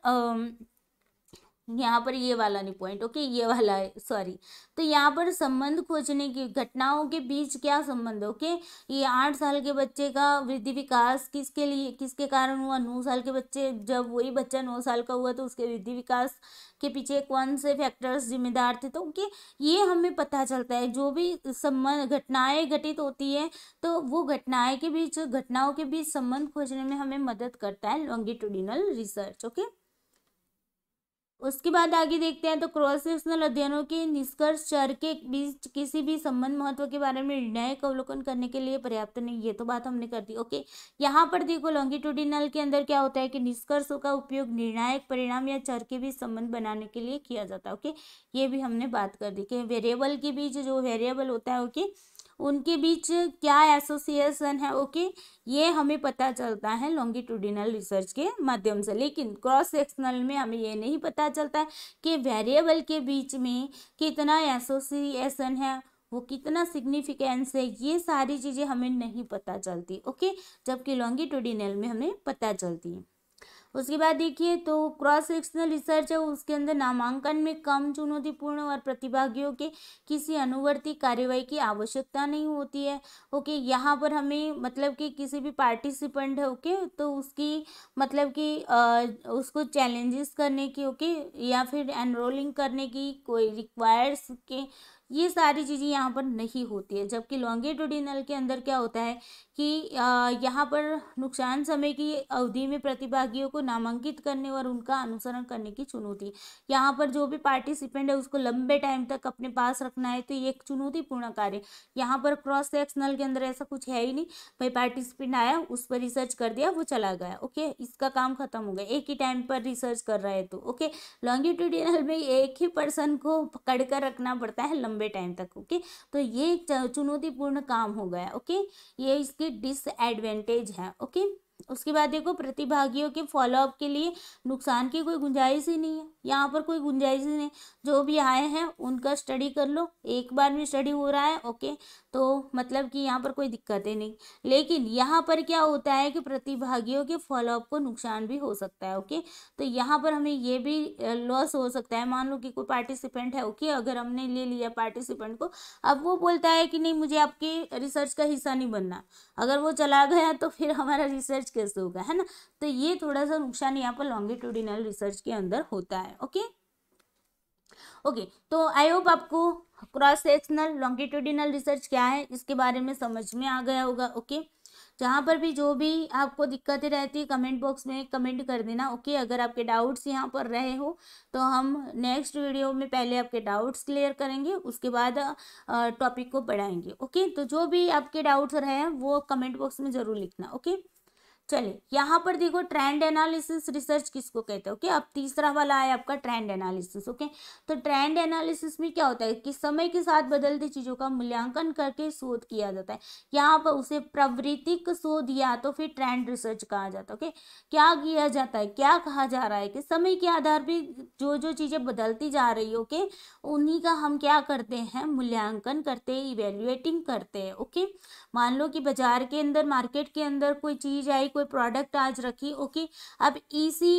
यहाँ पर ये वाला नहीं पॉइंट ओके ये वाला है सॉरी तो यहाँ पर संबंध खोजने की घटनाओं के बीच क्या संबंध ओके ये आठ साल के बच्चे का वृद्धि विकास किसके लिए किसके कारण हुआ नौ साल के बच्चे जब वही बच्चा नौ साल का हुआ तो उसके वृद्धि विकास के पीछे कौन से फैक्टर्स जिम्मेदार थे तो कि ये हमें पता चलता है जो भी संबंध घटनाएं घटित होती है तो वो घटनाएं के बीच घटनाओं के बीच संबंध खोजने में हमें मदद करता है लॉन्गिट्यूडिनल रिसर्च ओके उसके बाद आगे देखते हैं तो क्रॉस सेक्शनल अध्ययनों के निष्कर्ष चर के बीच किसी भी संबंध महत्व के बारे में निर्णायक अवलोकन करने के लिए पर्याप्त नहीं ये तो बात हमने कर दी ओके यहाँ पर देखो लॉन्गिट्यूडिनल के अंदर क्या होता है कि निष्कर्षों का उपयोग निर्णायक परिणाम या चर के बीच संबंध बनाने के लिए किया जाता है ओके ये भी हमने बात कर दी कि वेरिएबल के बीच जो वेरिएबल होता है ओके उनके बीच क्या एसोसिएशन है ओके ये हमें पता चलता है लॉन्गिट्यूडिनल रिसर्च के माध्यम से लेकिन क्रॉस सेक्शनल में हमें ये नहीं पता चलता है कि वेरिएबल के बीच में कितना एसोसिएशन है वो कितना सिग्निफिकेंस है ये सारी चीज़ें हमें नहीं पता चलती ओके जबकि लॉन्गिट्यूडिनल में हमें पता चलती है उसके बाद देखिए तो क्रॉस सेक्शनल रिसर्च है उसके अंदर नामांकन में कम चुनौतीपूर्ण और प्रतिभागियों के किसी अनुवर्ती कार्यवाही की आवश्यकता नहीं होती है ओके यहाँ पर हमें मतलब कि किसी भी पार्टिसिपेंट है ओके तो उसकी मतलब कि उसको चैलेंजेस करने की ओके या फिर एनरोलिंग करने की कोई रिक्वायर्स के ये सारी चीज़ें यहाँ पर नहीं होती है जबकि लॉन्गेटुडिनल के अंदर क्या होता है कि यहाँ पर नुकसान समय की अवधि में प्रतिभागियों को नामांकित करने और उनका अनुसरण करने की चुनौती यहाँ पर जो भी पार्टिसिपेंट है उसको लंबे टाइम तक अपने पास रखना है तो ये एक चुनौतीपूर्ण कार्य यहाँ पर क्रॉस सेक्शनल के अंदर ऐसा कुछ है ही नहीं भाई पार्टिसिपेंट आया उस पर रिसर्च कर दिया वो चला गया ओके इसका काम खत्म हो गया एक ही टाइम पर रिसर्च कर रहा है तो ओके लॉन्गिट्यूडिनल में एक ही पर्सन को पकड़ कर रखना पड़ता है लंबे टाइम तक ओके तो ये चुनौतीपूर्ण काम हो गया ओके ये इसकी डिसएडवेंटेज है ओके उसके बाद देखो प्रतिभागियों के फॉलोअप के लिए नुकसान की कोई गुंजाइश ही नहीं है यहाँ पर कोई गुंजाइश ही नहीं जो भी आए हैं उनका स्टडी कर लो एक बार में स्टडी हो रहा है ओके तो मतलब कि यहाँ पर कोई दिक्कतें नहीं लेकिन यहाँ पर क्या होता है कि प्रतिभागियों के फॉलोअप को नुकसान भी हो सकता है ओके तो यहाँ पर हमें ये भी लॉस हो सकता है मान लो कि कोई पार्टिसिपेंट है ओके अगर हमने ले लिया पार्टिसिपेंट को अब वो बोलता है कि नहीं मुझे आपके रिसर्च का हिस्सा नहीं बनना अगर वो चला गया तो फिर हमारा रिसर्च कैसे होगा है ना तो ये थोड़ा सा नुकसान यहाँ पर लॉन्गिट्यूडिनल रिसर्च के अंदर होता है ओके ओके okay, तो आई होप आपको क्रॉस सेक्शनल लॉन्गिट्यूडिनल रिसर्च क्या है इसके बारे में समझ में आ गया होगा ओके जहाँ पर भी जो भी आपको दिक्कतें रहती है कमेंट बॉक्स में कमेंट कर देना ओके अगर आपके डाउट्स यहाँ पर रहे हो तो हम नेक्स्ट वीडियो में पहले आपके डाउट्स क्लियर करेंगे उसके बाद टॉपिक को पढ़ाएंगे ओके तो जो भी आपके डाउट्स रहे हैं वो कमेंट बॉक्स में ज़रूर लिखना ओके चलिए यहाँ पर देखो ट्रेंड एनालिसिस रिसर्च किसको कहते हैं ओके अब तीसरा वाला है आपका ट्रेंड एनालिसिस ओके तो ट्रेंड एनालिसिस में क्या होता है कि समय के साथ बदलती चीज़ों का मूल्यांकन करके शोध किया जाता है यहाँ पर उसे प्रवृत्तिक शोध या तो फिर ट्रेंड रिसर्च कहा जाता है ओके क्या किया जाता है क्या कहा जा रहा है कि समय के आधार पर जो जो चीज़ें बदलती जा रही है ओके उन्हीं का हम क्या करते हैं मूल्यांकन करते हैं इवेल्युएटिंग करते हैं ओके मान लो कि बाजार के अंदर मार्केट के अंदर कोई चीज़ आई कोई प्रोडक्ट आज रखी ओके अब इसी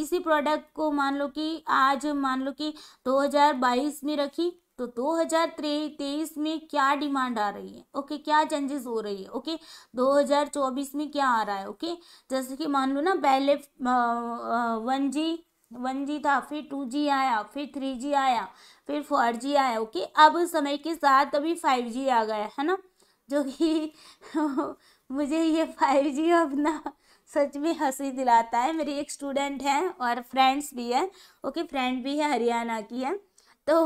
इसी प्रोडक्ट को मान लो कि आज मान लो कि 2022 में रखी तो 2023 में क्या डिमांड आ रही है ओके क्या चेंजेस हो रही है ओके 2024 में क्या आ रहा है ओके जैसे कि मान लो ना पहले वन जी वन जी था फिर टू जी आया फिर थ्री जी आया फिर फोर जी आया ओके अब समय के साथ अभी फाइव जी आ गया है ना जो कि मुझे ये फाइव जी अपना सच में हंसी दिलाता है मेरी एक स्टूडेंट है और फ्रेंड्स भी है ओके फ्रेंड भी है हरियाणा की है तो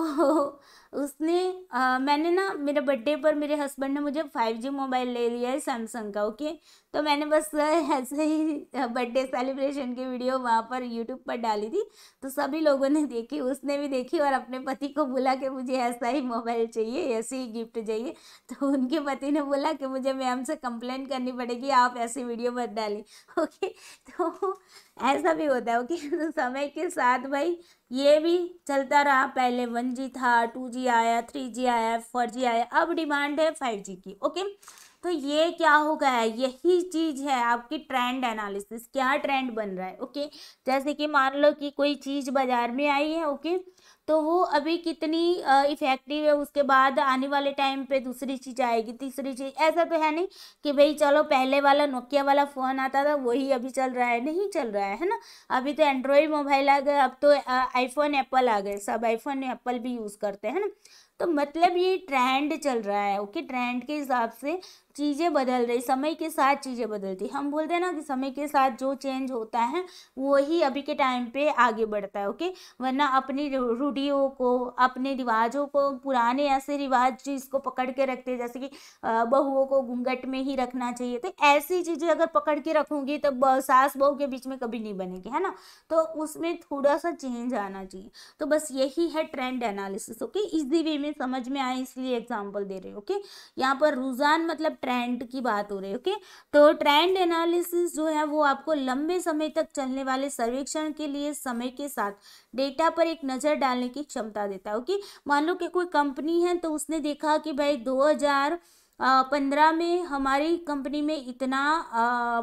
उसने आ, मैंने ना मेरे बर्थडे पर मेरे हस्बैंड ने मुझे फाइव जी मोबाइल ले लिया है सैमसंग का ओके तो मैंने बस ऐसे ही बर्थडे सेलिब्रेशन की वीडियो वहाँ पर यूट्यूब पर डाली थी तो सभी लोगों ने देखी उसने भी देखी और अपने पति को बोला कि मुझे ऐसा ही मोबाइल चाहिए ऐसे ही गिफ्ट चाहिए तो उनके पति ने बोला कि मुझे मैम से कंप्लेंट करनी पड़ेगी आप ऐसी वीडियो मत डाली ओके तो ऐसा भी होता है ओके तो समय के साथ भाई ये भी चलता रहा पहले वन जी था टू जी जी आया थ्री जी आया फोर जी आया अब डिमांड है फाइव जी की ओके तो ये क्या हो गया है यही चीज़ है आपकी ट्रेंड एनालिसिस क्या ट्रेंड बन रहा है ओके जैसे कि मान लो कि कोई चीज़ बाज़ार में आई है ओके तो वो अभी कितनी इफ़ेक्टिव है उसके बाद आने वाले टाइम पे दूसरी चीज़ आएगी तीसरी चीज़ ऐसा तो है नहीं कि भाई चलो पहले वाला नोकिया वाला फ़ोन आता था वही अभी चल रहा है नहीं चल रहा है है ना अभी तो एंड्रॉयड मोबाइल आ गए अब तो आईफोन एप्पल आ गए सब आईफोन एप्पल भी यूज़ करते हैं ना तो मतलब ये ट्रेंड चल रहा है ओके ट्रेंड के हिसाब से चीज़ें बदल रही समय के साथ चीज़ें बदलती हम बोलते हैं ना कि समय के साथ जो चेंज होता है वो ही अभी के टाइम पे आगे बढ़ता है ओके वरना अपनी रूढ़ियों को अपने रिवाजों को पुराने ऐसे रिवाज जिसको पकड़ के रखते हैं जैसे कि बहुओं को घूंघट में ही रखना चाहिए तो ऐसी चीज़ें अगर पकड़ के रखूँगी तो सास बहू के बीच में कभी नहीं बनेगी है ना तो उसमें थोड़ा सा चेंज आना चाहिए तो बस यही है trend analysis okay easy way में समझ में आए इसलिए एग्जाम्पल दे रहे ओके यहाँ पर रुझान मतलब ट्रेंड की बात हो रही है ओके तो ट्रेंड एनालिसिस जो है वो आपको लंबे समय तक चलने वाले सर्वेक्षण के लिए समय के साथ डेटा पर एक नज़र डालने की क्षमता देता है ओके मान लो कि कोई कंपनी है तो उसने देखा कि भाई दो हजार पंद्रह में हमारी कंपनी में इतना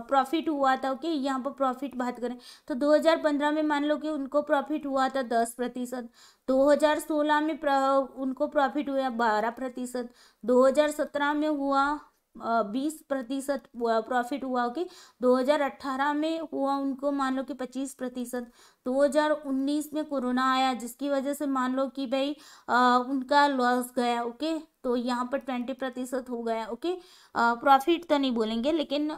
प्रॉफिट हुआ था ओके यहाँ पर प्रॉफिट बात करें तो 2015 में मान लो कि उनको प्रॉफिट हुआ था दस प्रतिशत दो हज़ार सोलह में प्र, उनको प्रॉफिट हुआ बारह प्रतिशत दो हज़ार सत्रह में हुआ बीस प्रतिशत प्रॉफिट हुआ ओके हजार 2018 में हुआ उनको मान लो कि पच्चीस प्रतिशत उन्नीस में कोरोना आया जिसकी वजह से मान लो कि भाई उनका लॉस गया ओके तो यहाँ पर ट्वेंटी प्रतिशत हो गया ओके प्रॉफिट तो नहीं बोलेंगे लेकिन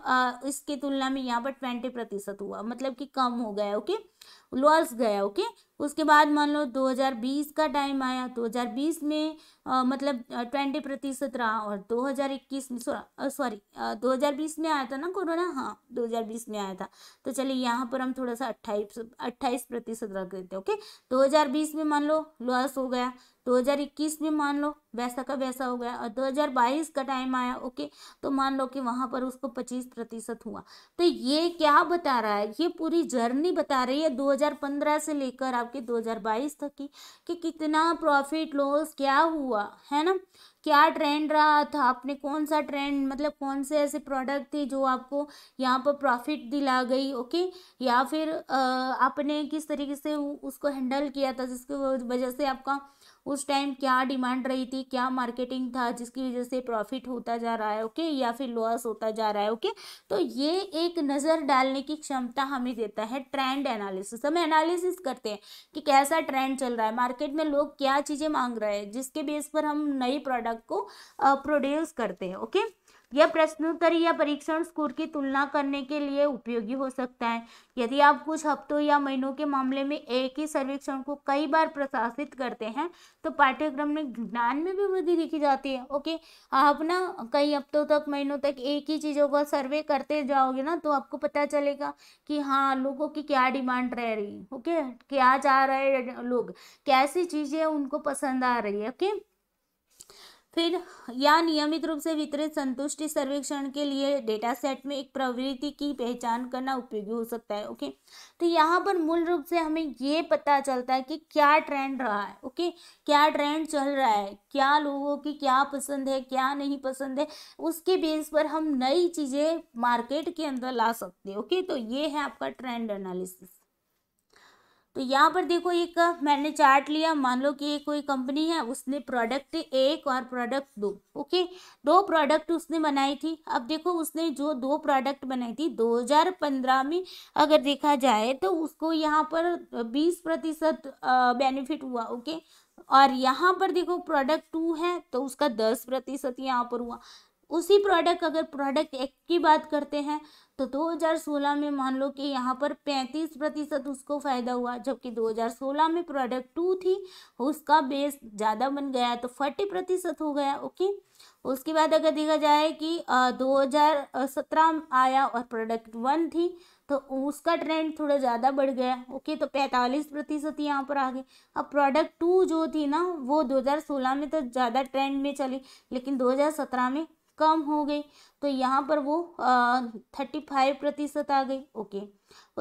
इसकी तुलना में यहाँ पर ट्वेंटी प्रतिशत हुआ मतलब कि कम हो गया ओके okay? लॉस गया ओके उसके बाद मान लो 2020 का टाइम आया 2020 में आ, मतलब ट्वेंटी प्रतिशत रहा और 2021 में सॉरी 2020 में आया था ना कोरोना हाँ 2020 में आया था तो चलिए यहाँ पर हम थोड़ा सा अट्ठाईस अट्ठाईस प्रतिशत रख देते ओके 2020 में मान लो लॉस हो गया 2021 में मान लो वैसा का वैसा हो गया और 2022 का टाइम आया ओके तो मान लो कि वहाँ पर उसको 25 प्रतिशत हुआ तो ये क्या बता रहा है ये पूरी जर्नी बता रही है है 2015 से लेकर आपके 2022 तक की कि कितना प्रॉफिट लॉस क्या हुआ है ना क्या ट्रेंड रहा था आपने कौन सा ट्रेंड मतलब कौन से ऐसे प्रोडक्ट थे जो आपको यहाँ पर प्रॉफिट दिला गई ओके या फिर आपने किस तरीके से उसको हैंडल किया था जिसकी वजह से आपका उस टाइम क्या डिमांड रही थी क्या मार्केटिंग था जिसकी वजह से प्रॉफिट होता जा रहा है ओके या फिर लॉस होता जा रहा है ओके तो ये एक नज़र डालने की क्षमता हमें देता है ट्रेंड एनालिसिस हम एनालिसिस करते हैं कि कैसा ट्रेंड चल रहा है मार्केट में लोग क्या चीज़ें मांग रहे हैं जिसके बेस पर हम नई प्रोडक्ट को प्रोड्यूस करते हैं ओके यह प्रश्नोत्तर या परीक्षण स्कोर की तुलना करने के लिए उपयोगी हो सकता है यदि आप कुछ हफ्तों या महीनों के मामले में एक ही सर्वेक्षण को कई बार प्रशासित करते हैं तो पाठ्यक्रम में ज्ञान में भी वृद्धि देखी जाती है ओके आप ना कई हफ्तों तक महीनों तक एक ही चीज़ों का सर्वे करते जाओगे ना तो आपको पता चलेगा कि हाँ लोगों की क्या डिमांड रह रही है ओके क्या चाह रहे लोग कैसी चीज़ें उनको पसंद आ रही है ओके फिर या नियमित रूप से वितरित संतुष्टि सर्वेक्षण के लिए डेटा सेट में एक प्रवृत्ति की पहचान करना उपयोगी हो सकता है ओके तो यहाँ पर मूल रूप से हमें ये पता चलता है कि क्या ट्रेंड रहा है ओके क्या ट्रेंड चल रहा है क्या लोगों की क्या पसंद है क्या नहीं पसंद है उसके बेस पर हम नई चीज़ें मार्केट के अंदर ला सकते हैं ओके तो ये है आपका ट्रेंड एनालिसिस तो यहाँ पर देखो एक मैंने चार्ट लिया मान लो कि कोई कंपनी है उसने प्रोडक्ट एक और प्रोडक्ट दो ओके दो प्रोडक्ट उसने बनाई थी अब देखो उसने जो दो प्रोडक्ट बनाई थी 2015 में अगर देखा जाए तो उसको यहाँ पर 20 प्रतिशत बेनिफिट हुआ ओके और यहाँ पर देखो प्रोडक्ट टू है तो उसका दस प्रतिशत यहाँ पर हुआ उसी प्रोडक्ट अगर प्रोडक्ट एक की बात करते हैं तो 2016 में मान लो कि यहाँ पर 35 प्रतिशत उसको फ़ायदा हुआ जबकि 2016 में प्रोडक्ट टू थी उसका बेस ज़्यादा बन गया तो 40 प्रतिशत हो गया ओके उसके बाद अगर देखा जाए कि दो हज़ार आया और प्रोडक्ट वन थी तो उसका ट्रेंड थोड़ा ज़्यादा बढ़ गया ओके तो पैंतालीस प्रतिशत यहाँ पर आ गए अब प्रोडक्ट टू जो थी ना वो 2016 में तो ज़्यादा ट्रेंड में चली लेकिन 2017 में कम हो गई तो यहाँ पर वो थर्टी फाइव प्रतिशत आ गई ओके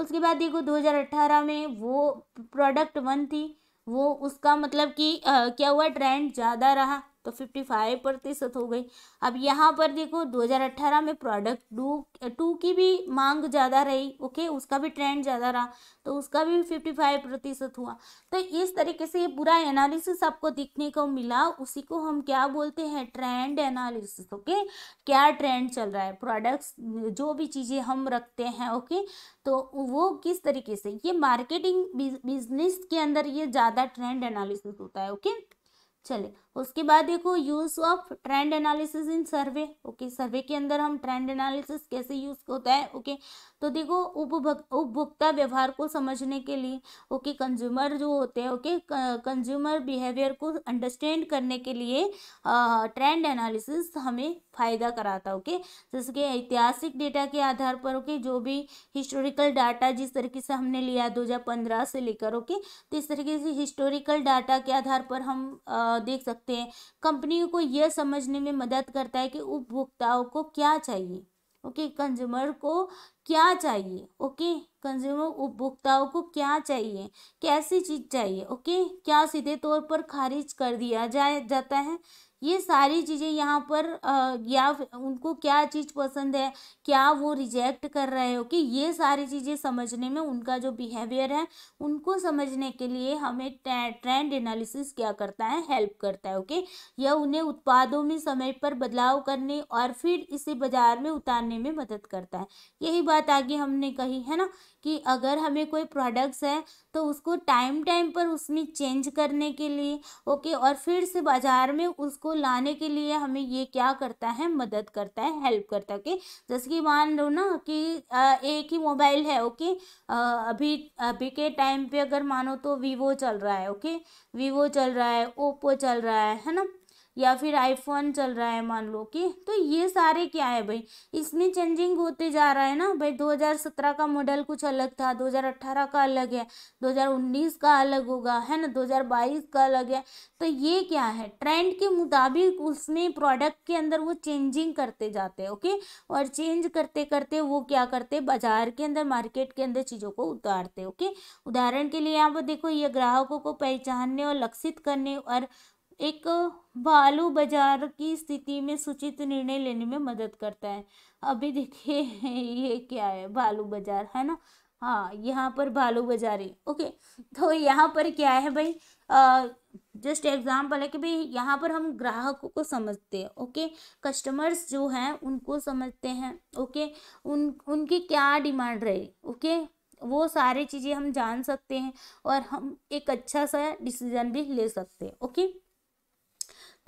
उसके बाद देखो 2018 में वो प्रोडक्ट वन थी वो उसका मतलब कि क्या हुआ ट्रेंड ज़्यादा रहा तो 55 प्रतिशत हो गई अब यहाँ पर देखो 2018 में प्रोडक्ट टू टू की भी मांग ज़्यादा रही ओके उसका भी ट्रेंड ज़्यादा रहा तो उसका भी 55 प्रतिशत हुआ तो इस तरीके से ये पूरा एनालिसिस आपको देखने को मिला उसी को हम क्या बोलते हैं ट्रेंड एनालिसिस ओके क्या ट्रेंड चल रहा है प्रोडक्ट्स जो भी चीज़ें हम रखते हैं ओके तो वो किस तरीके से ये मार्केटिंग बिजनेस के अंदर ये ज़्यादा ट्रेंड एनालिसिस होता है ओके चले उसके बाद देखो use of trend analysis in survey okay survey के अंदर हम ट्रेंड एनालिसिस कैसे यूज़ होता है ओके तो देखो उपभोक्ता व्यवहार को समझने के लिए ओके कंज्यूमर जो होते हैं ओके कंज्यूमर बिहेवियर को अंडरस्टैंड करने के लिए ट्रेंड एनालिसिस हमें फ़ायदा कराता ओके जैसे कि ऐतिहासिक डेटा के आधार पर ओके जो भी हिस्टोरिकल डाटा जिस तरीके से हमने लिया पंद्रह से लेकर ओके तो इस तरीके से हिस्टोरिकल डाटा के आधार पर हम आ, देख सकते सकते हैं कंपनी को यह समझने में मदद करता है कि उपभोक्ताओं को क्या चाहिए ओके okay, कंज्यूमर को क्या चाहिए ओके कंज्यूमर उपभोक्ताओं को क्या चाहिए कैसी चीज़ चाहिए ओके क्या सीधे तौर पर खारिज कर दिया जाए जाता है ये सारी चीज़ें यहाँ पर या उनको क्या चीज़ पसंद है क्या वो रिजेक्ट कर रहे हो कि ये सारी चीज़ें समझने में उनका जो बिहेवियर है उनको समझने के लिए हमें ट्रेंड एनालिसिस क्या करता है हेल्प करता है ओके या उन्हें उत्पादों में समय पर बदलाव करने और फिर इसे बाज़ार में उतारने में मदद करता है यही बात बात आगे हमने कही है ना कि अगर हमें कोई प्रोडक्ट्स है तो उसको टाइम टाइम पर उसमें चेंज करने के लिए ओके और फिर से बाज़ार में उसको लाने के लिए हमें ये क्या करता है मदद करता है हेल्प करता है ओके जैसे कि मान लो ना कि एक ही मोबाइल है ओके अभी अभी के टाइम पे अगर मानो तो वीवो चल रहा है ओके वीवो चल रहा है ओप्पो चल रहा है है ना या फिर आईफोन चल रहा है मान लो कि तो ये सारे क्या है भाई इसमें चेंजिंग होते जा रहा है ना भाई 2017 का मॉडल कुछ अलग था 2018 का अलग है 2019 का अलग होगा है ना 2022 का अलग है तो ये क्या है ट्रेंड के मुताबिक उसमें प्रोडक्ट के अंदर वो चेंजिंग करते जाते हैं ओके और चेंज करते करते वो क्या करते बाजार के अंदर मार्केट के अंदर चीज़ों को उतारते ओके उदाहरण के लिए यहाँ पर देखो ये ग्राहकों को पहचानने और लक्षित करने और एक बालू बाजार की स्थिति में सूचित निर्णय लेने में मदद करता है अभी देखिए ये क्या है बालू बाजार है ना हाँ यहाँ पर बालू है ओके तो यहाँ पर क्या है भाई जस्ट एग्जाम्पल है कि भाई यहाँ पर हम ग्राहकों को समझते हैं ओके कस्टमर्स जो हैं उनको समझते हैं ओके उन उनकी क्या डिमांड रहे ओके वो सारी चीज़ें हम जान सकते हैं और हम एक अच्छा सा डिसीजन भी ले सकते हैं ओके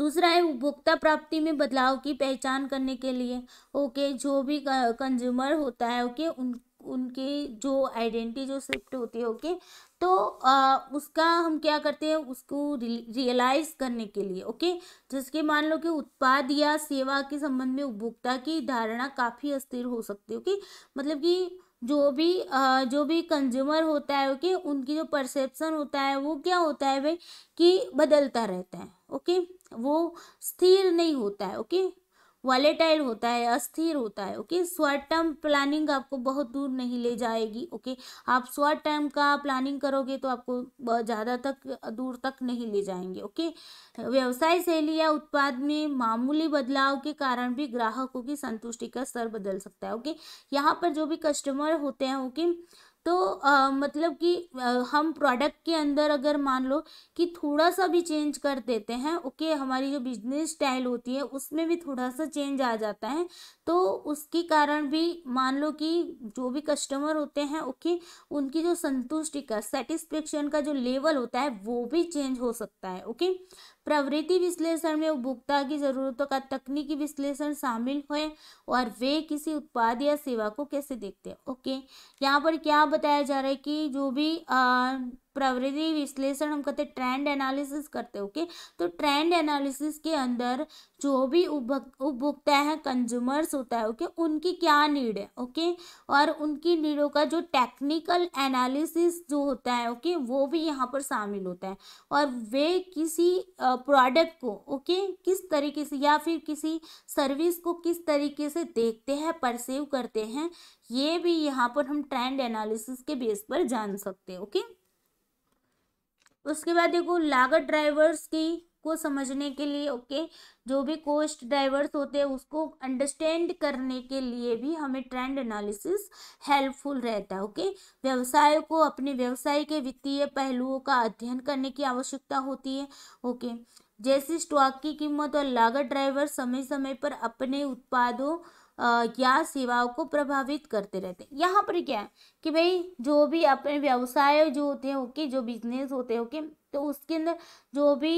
दूसरा है उपभोक्ता प्राप्ति में बदलाव की पहचान करने के लिए ओके जो भी कंज्यूमर होता है ओके उन उनके जो आइडेंटिटी जो स्विफ्ट होती है ओके तो आ, उसका हम क्या करते हैं उसको रियलाइज करने के लिए ओके जिसके मान लो कि उत्पाद या सेवा के संबंध में उपभोक्ता की धारणा काफ़ी अस्थिर हो सकती है ओके मतलब कि जो भी जो भी कंज्यूमर होता है ओके उनकी जो परसेप्शन होता है वो क्या होता है भाई कि बदलता रहता है ओके वो स्थिर नहीं होता है ओके वॉलेटाइल होता है अस्थिर होता है ओके शॉर्ट टर्म प्लानिंग आपको बहुत दूर नहीं ले जाएगी ओके आप शॉर्ट टर्म का प्लानिंग करोगे तो आपको ज़्यादा तक दूर तक नहीं ले जाएंगे ओके व्यवसाय शैली या उत्पाद में मामूली बदलाव के कारण भी ग्राहकों की संतुष्टि का स्तर बदल सकता है ओके यहाँ पर जो भी कस्टमर होते हैं ओके तो आ, मतलब कि हम प्रोडक्ट के अंदर अगर मान लो कि थोड़ा सा भी चेंज कर देते हैं ओके हमारी जो बिजनेस स्टाइल होती है उसमें भी थोड़ा सा चेंज आ जाता है तो उसके कारण भी मान लो कि जो भी कस्टमर होते हैं ओके उनकी जो संतुष्टि का सेटिस्फेक्शन का जो लेवल होता है वो भी चेंज हो सकता है ओके प्रवृत्ति विश्लेषण में उपभोक्ता की ज़रूरतों का तकनीकी विश्लेषण शामिल है और वे किसी उत्पाद या सेवा को कैसे देखते हैं ओके यहाँ पर क्या बताया जा रहा है कि जो भी आ, प्रवृत्ति विश्लेषण हम कहते हैं ट्रेंड एनालिसिस करते हैं ओके तो ट्रेंड एनालिसिस के अंदर जो भी उपभोक्ता है कंज्यूमर्स होता है ओके उनकी क्या नीड है ओके और उनकी नीडों का जो टेक्निकल एनालिसिस जो होता है ओके वो भी यहाँ पर शामिल होता है और वे किसी प्रोडक्ट को ओके किस तरीके से या फिर किसी सर्विस को किस तरीके से देखते हैं परसीव करते हैं ये भी यहाँ पर हम ट्रेंड एनालिसिस के बेस पर जान सकते हैं ओके उसके बाद देखो लागत ड्राइवर्स की को समझने के लिए ओके जो भी कोस्ट ड्राइवर्स होते हैं उसको अंडरस्टैंड करने के लिए भी हमें ट्रेंड एनालिसिस हेल्पफुल रहता है ओके व्यवसाय को अपने व्यवसाय के वित्तीय पहलुओं का अध्ययन करने की आवश्यकता होती है ओके जैसे स्टॉक की कीमत और लागत ड्राइवर समय समय पर अपने उत्पादों या सेवाओं को प्रभावित करते रहते हैं यहाँ पर क्या है कि भाई जो भी अपने व्यवसाय जो होते हैं कि जो बिजनेस होते हैं कि तो उसके अंदर जो भी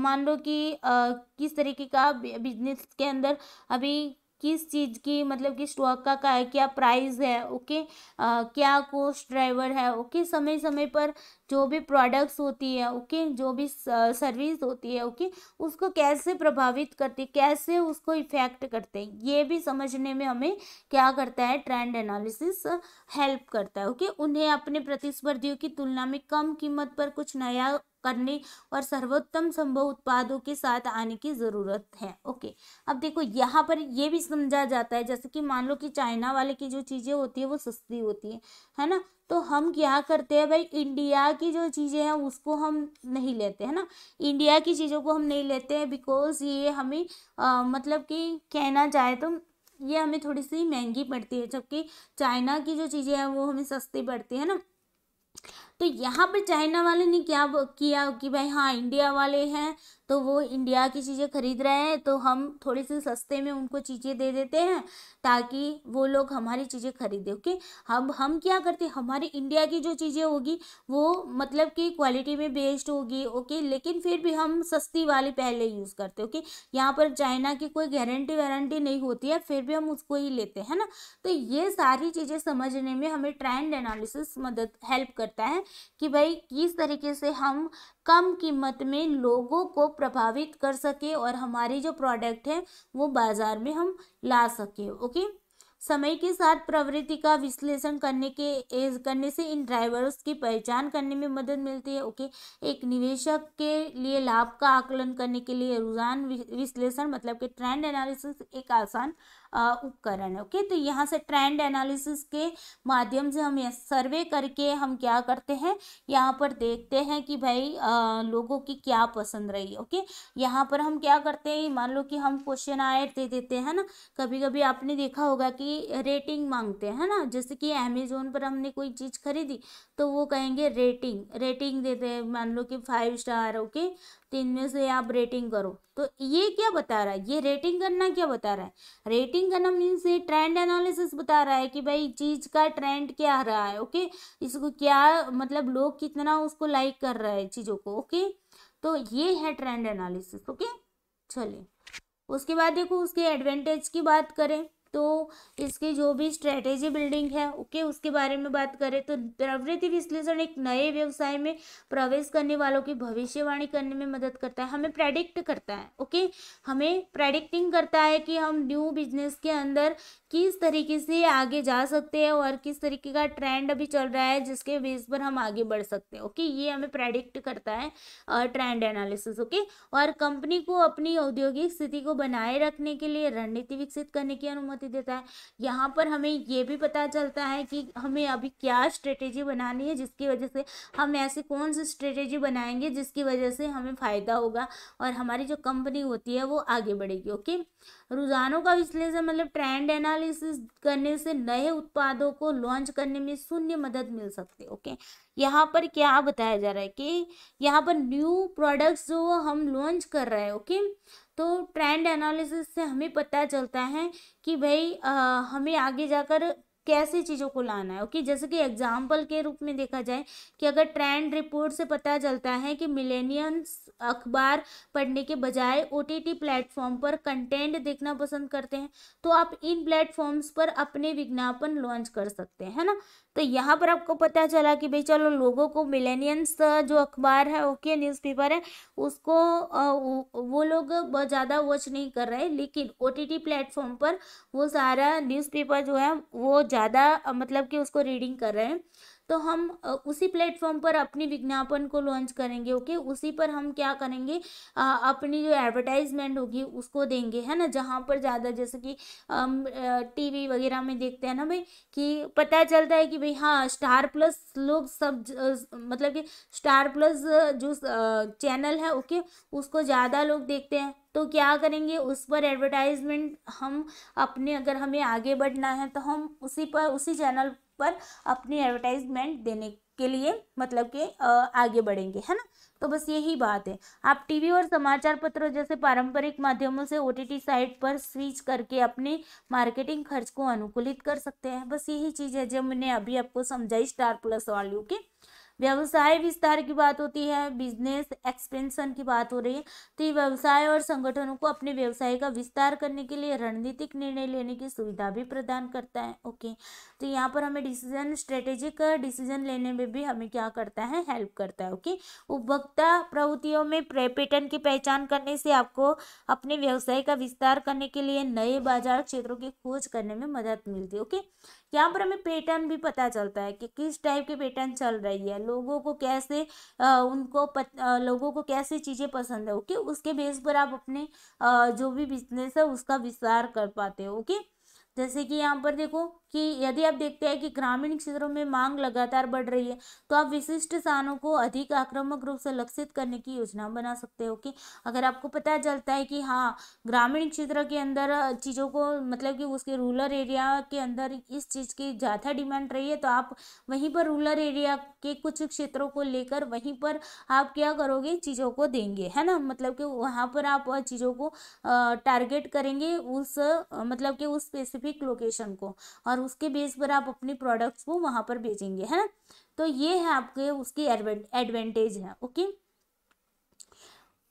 मान लो कि किस तरीके का बिजनेस के अंदर अभी किस चीज़ की मतलब कि स्टॉक का, का क्या प्राइस है ओके आ, क्या कोस्ट ड्राइवर है ओके समय समय पर जो भी प्रोडक्ट्स होती है ओके जो भी सर्विस होती है ओके उसको कैसे प्रभावित करती है कैसे उसको इफेक्ट करते हैं ये भी समझने में हमें क्या करता है ट्रेंड एनालिसिस हेल्प करता है ओके उन्हें अपने प्रतिस्पर्धियों की तुलना में कम कीमत पर कुछ नया करने और सर्वोत्तम संभव उत्पादों के साथ आने की ज़रूरत है ओके अब देखो यहाँ पर ये भी समझा जाता है जैसे कि मान लो कि चाइना वाले की जो चीज़ें होती है वो सस्ती होती है है ना तो हम क्या करते हैं भाई इंडिया की जो चीज़ें हैं उसको हम नहीं लेते हैं ना इंडिया की चीज़ों को हम नहीं लेते हैं बिकॉज ये हमें आ, मतलब कि कहना चाहे तो ये हमें थोड़ी सी महंगी पड़ती है जबकि चाइना की जो चीज़ें हैं वो हमें सस्ती पड़ती है ना तो यहाँ पर चाइना वाले ने क्या किया कि भाई हाँ इंडिया वाले हैं तो वो इंडिया की चीज़ें खरीद रहे हैं तो हम थोड़े से सस्ते में उनको चीज़ें दे देते हैं ताकि वो लोग हमारी चीज़ें ख़रीदें ओके अब हम क्या करते हैं हमारे इंडिया की जो चीज़ें होगी वो मतलब कि क्वालिटी में बेस्ड होगी ओके लेकिन फिर भी हम सस्ती वाले पहले यूज़ करते ओके यहाँ पर चाइना की कोई गारंटी वारंटी नहीं होती है फिर भी हम उसको ही लेते हैं ना तो ये सारी चीज़ें समझने में हमें ट्रेंड एनालिसिस मदद हेल्प करता है कि भाई किस तरीके से हम कम कीमत में लोगों को प्रभावित कर सके और हमारी जो प्रोडक्ट है वो बाज़ार में हम ला सके ओके समय के साथ प्रवृत्ति का विश्लेषण करने के करने से इन ड्राइवर्स की पहचान करने में मदद मिलती है ओके एक निवेशक के लिए लाभ का आकलन करने के लिए रुझान विश्लेषण मतलब कि ट्रेंड एनालिसिस एक आसान उपकरण है ओके तो यहाँ से ट्रेंड एनालिसिस के माध्यम से हम सर्वे करके हम क्या करते हैं यहाँ पर देखते हैं कि भाई आ, लोगों की क्या पसंद रही ओके यहाँ पर हम क्या करते हैं मान लो कि हम क्वेश्चन आयर दे देते हैं ना कभी कभी आपने देखा होगा कि रेटिंग मांगते हैं ना जैसे कि अमेजोन पर हमने कोई चीज़ खरीदी तो वो कहेंगे रेटिंग रेटिंग देते हैं मान लो कि फाइव स्टार ओके तो इनमें से आप रेटिंग करो तो ये क्या बता रहा है ये रेटिंग करना क्या बता रहा है रेटिंग करना मीन्स ये ट्रेंड एनालिसिस बता रहा है कि भाई चीज़ का ट्रेंड क्या आ रहा है ओके इसको क्या मतलब लोग कितना उसको लाइक कर रहा है चीज़ों को ओके तो ये है ट्रेंड एनालिसिस ओके चलिए उसके बाद देखो उसके एडवांटेज की बात करें तो इसकी जो भी स्ट्रेटेजी बिल्डिंग है ओके उसके बारे में बात करें तो प्रवृत्ति विश्लेषण एक नए व्यवसाय में प्रवेश करने वालों की भविष्यवाणी करने में मदद करता है हमें प्रेडिक्ट करता है ओके हमें प्रेडिक्टिंग करता है कि हम न्यू बिजनेस के अंदर किस तरीके से आगे जा सकते हैं और किस तरीके का ट्रेंड अभी चल रहा है जिसके बेस पर हम आगे बढ़ सकते हैं ओके ये हमें प्रेडिक्ट करता है ट्रेंड एनालिसिस ओके और कंपनी को अपनी औद्योगिक स्थिति को बनाए रखने के लिए रणनीति विकसित करने की अनुमति अनुमति देता है यहाँ पर हमें ये भी पता चलता है कि हमें अभी क्या स्ट्रेटेजी बनानी है जिसकी वजह से हम ऐसे कौन सी स्ट्रेटेजी बनाएंगे जिसकी वजह से हमें फ़ायदा होगा और हमारी जो कंपनी होती है वो आगे बढ़ेगी ओके रुझानों का विश्लेषण मतलब ट्रेंड एनालिसिस करने से नए उत्पादों को लॉन्च करने में शून्य मदद मिल सकती है ओके यहाँ पर क्या बताया जा रहा है कि यहाँ पर न्यू प्रोडक्ट्स जो हम लॉन्च कर रहे हैं ओके तो ट्रेंड एनालिसिस से हमें पता चलता है कि भाई हमें आगे जाकर कैसे चीज़ों को लाना है ओके okay? जैसे कि एग्जाम्पल के रूप में देखा जाए कि अगर ट्रेंड रिपोर्ट से पता चलता है कि मिलेनियंस अखबार पढ़ने के बजाय ओ टी प्लेटफॉर्म पर कंटेंट देखना पसंद करते हैं तो आप इन प्लेटफॉर्म्स पर अपने विज्ञापन लॉन्च कर सकते हैं है ना तो यहाँ पर आपको पता चला कि भाई चलो लोगों को मिलेनियंस जो अखबार है ओके पेपर है उसको वो लोग बहुत ज़्यादा वॉच नहीं कर रहे लेकिन ओ प्लेटफॉर्म पर वो सारा न्यूज़ जो है वो ज़्यादा मतलब कि उसको रीडिंग कर रहे हैं तो हम उसी प्लेटफॉर्म पर अपनी विज्ञापन को लॉन्च करेंगे ओके उसी पर हम क्या करेंगे आ, अपनी जो एडवर्टाइजमेंट होगी उसको देंगे है ना जहाँ पर ज़्यादा जैसे कि टीवी वगैरह में देखते हैं ना भाई कि पता चलता है कि भाई हाँ स्टार प्लस लोग सब मतलब कि स्टार प्लस जो चैनल है ओके उसको ज़्यादा लोग देखते हैं तो क्या करेंगे उस पर एडवर्टाइजमेंट हम अपने अगर हमें आगे बढ़ना है तो हम उसी पर उसी चैनल पर अपनी एडवर्टाइजमेंट देने के लिए मतलब के आगे बढ़ेंगे है ना तो बस यही बात है आप टीवी और समाचार पत्र जैसे पारंपरिक माध्यमों से ओटीटी साइट पर स्विच करके अपने मार्केटिंग खर्च को अनुकूलित कर सकते हैं बस यही चीज़ है जो मैंने अभी आपको समझाई स्टार प्लस वालों के व्यवसाय विस्तार की बात होती है बिजनेस एक्सपेंशन की बात हो रही है तो ये व्यवसाय और संगठनों को अपने व्यवसाय का विस्तार करने के लिए रणनीतिक निर्णय लेने की सुविधा भी प्रदान करता है ओके तो यहाँ पर हमें डिसीजन स्ट्रेटेजिक डिसीजन लेने में भी हमें क्या करता है हेल्प करता है ओके उपभोक्ता प्रवृत्तियों में पैटर्न की पहचान करने से आपको अपने व्यवसाय का विस्तार करने के लिए नए बाजार क्षेत्रों की खोज करने में मदद मिलती है ओके यहाँ पर हमें पैटर्न भी पता चलता है कि किस टाइप के पैटर्न चल रही है लोगों को कैसे आ, उनको पत, आ, लोगों को कैसे चीज़ें पसंद है ओके उसके बेस पर आप अपने आ, जो भी बिजनेस है उसका विस्तार कर पाते हो ओके जैसे कि यहाँ पर देखो कि यदि आप देखते हैं कि ग्रामीण क्षेत्रों में मांग लगातार बढ़ रही है तो आप विशिष्ट स्थानों को अधिक आक्रामक रूप से लक्षित करने की योजना बना सकते हो कि अगर आपको पता चलता है कि हाँ ग्रामीण क्षेत्र के अंदर चीज़ों को मतलब कि उसके रूरल एरिया के अंदर इस चीज़ की ज़्यादा डिमांड रही है तो आप वहीं पर रूरल एरिया के कुछ क्षेत्रों को लेकर वहीं पर आप क्या करोगे चीज़ों को देंगे है ना मतलब कि वहाँ पर आप चीज़ों को टारगेट करेंगे उस मतलब कि उस स्पेसिफिक लोकेशन को और और उसके बेस पर आप अपने प्रोडक्ट्स को वहाँ पर भेजेंगे है ना तो ये है आपके उसकी एडवेंटेज है ओके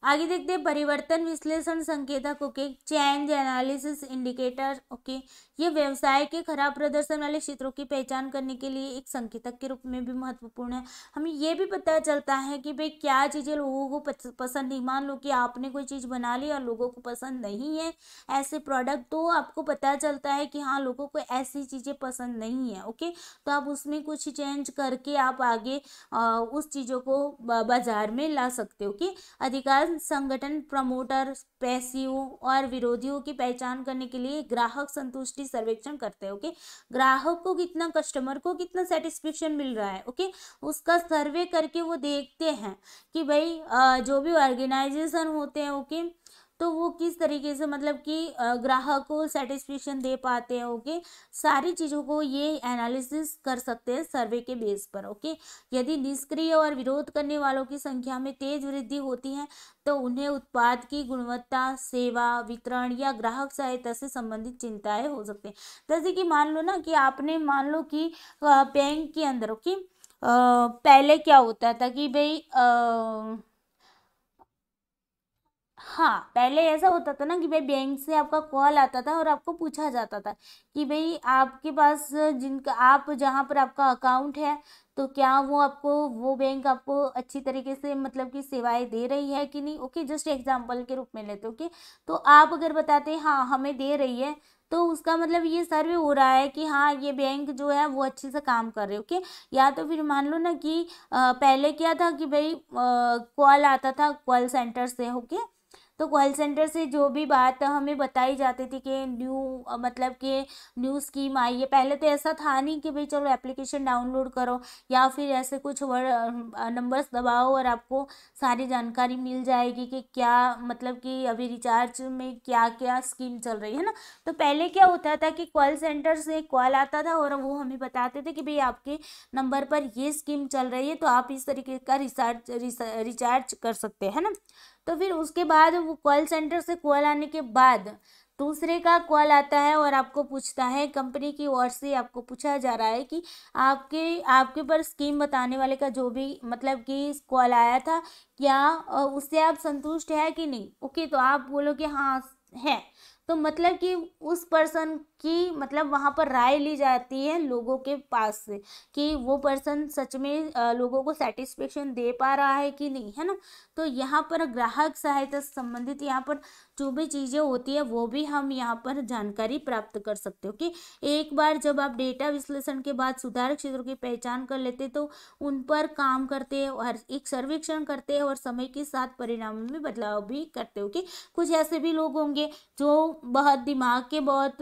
आगे देखते हैं परिवर्तन विश्लेषण संकेतक okay change analysis indicator okay ये व्यवसाय के खराब प्रदर्शन वाले क्षेत्रों की पहचान करने के लिए एक संकेतक के रूप में भी महत्वपूर्ण है हमें ये भी पता चलता है कि भाई क्या चीज़ें लोगों को पसंद नहीं मान लो कि आपने कोई चीज़ बना ली और लोगों को पसंद नहीं है ऐसे प्रोडक्ट तो आपको पता चलता है कि हाँ लोगों को ऐसी चीज़ें पसंद नहीं है ओके तो आप उसमें कुछ चेंज करके आप आगे उस चीज़ों को बाजार में ला सकते हो कि अधिकार संगठन प्रमोटर पैसियों और विरोधियों की पहचान करने के लिए ग्राहक संतुष्टि सर्वेक्षण करते हैं ओके ग्राहक को कितना कस्टमर को कितना सेटिस्फेक्शन मिल रहा है ओके उसका सर्वे करके वो देखते हैं कि भाई जो भी ऑर्गेनाइजेशन होते हैं ओके तो वो किस तरीके से मतलब कि ग्राहक को सेटिस्फेक्शन दे पाते हैं ओके सारी चीज़ों को ये एनालिसिस कर सकते हैं सर्वे के बेस पर ओके यदि निष्क्रिय और विरोध करने वालों की संख्या में तेज वृद्धि होती है तो उन्हें उत्पाद की गुणवत्ता सेवा वितरण या ग्राहक सहायता से संबंधित चिंताएँ हो सकती हैं जैसे कि मान लो ना कि आपने मान लो कि बैंक के अंदर ओके पहले क्या होता था कि भाई हाँ पहले ऐसा होता था ना कि भाई बैंक से आपका कॉल आता था और आपको पूछा जाता था कि भाई आपके पास जिनका आप जहाँ पर आपका अकाउंट है तो क्या वो आपको वो बैंक आपको अच्छी तरीके से मतलब कि सेवाएं दे रही है कि नहीं ओके जस्ट एग्जांपल के रूप में लेते ओके तो आप अगर बताते हाँ हमें दे रही है तो उसका मतलब ये सर्वे हो रहा है कि हाँ ये बैंक जो है वो अच्छे से काम कर रहे ओके या तो फिर मान लो ना कि आ, पहले क्या था कि भाई कॉल आता था कॉल सेंटर से ओके तो कॉल सेंटर से जो भी बात हमें बताई जाती थी कि न्यू मतलब कि न्यू स्कीम आई है पहले तो ऐसा था नहीं कि भाई चलो एप्लीकेशन डाउनलोड करो या फिर ऐसे कुछ नंबर्स दबाओ और आपको सारी जानकारी मिल जाएगी कि क्या मतलब कि अभी रिचार्ज में क्या क्या स्कीम चल रही है ना तो पहले क्या होता था कि कॉल सेंटर से कॉल आता था और वो हमें बताते थे कि भाई आपके नंबर पर ये स्कीम चल रही है तो आप इस तरीके का रिचार्ज रिचार्ज कर सकते हैं ना तो फिर उसके बाद वो कॉल सेंटर से कॉल आने के बाद दूसरे का कॉल आता है और आपको पूछता है कंपनी की ओर से आपको पूछा जा रहा है कि आपके आपके पर स्कीम बताने वाले का जो भी मतलब कि कॉल आया था क्या उससे आप संतुष्ट है कि नहीं ओके तो आप बोलोगे हाँ है तो मतलब कि उस पर्सन की मतलब वहाँ पर राय ली जाती है लोगों के पास से कि वो पर्सन सच में लोगों को सेटिस्फेक्शन दे पा रहा है कि नहीं है ना तो यहाँ पर ग्राहक सहायता संबंधित यहाँ पर जो भी चीज़ें होती है वो भी हम यहाँ पर जानकारी प्राप्त कर सकते हो कि एक बार जब आप डेटा विश्लेषण के बाद सुधार क्षेत्रों की पहचान कर लेते तो उन पर काम करते और एक सर्वेक्षण करते और समय के साथ परिणामों में बदलाव भी करते हो कि कुछ ऐसे भी लोग होंगे जो बहुत दिमाग के बहुत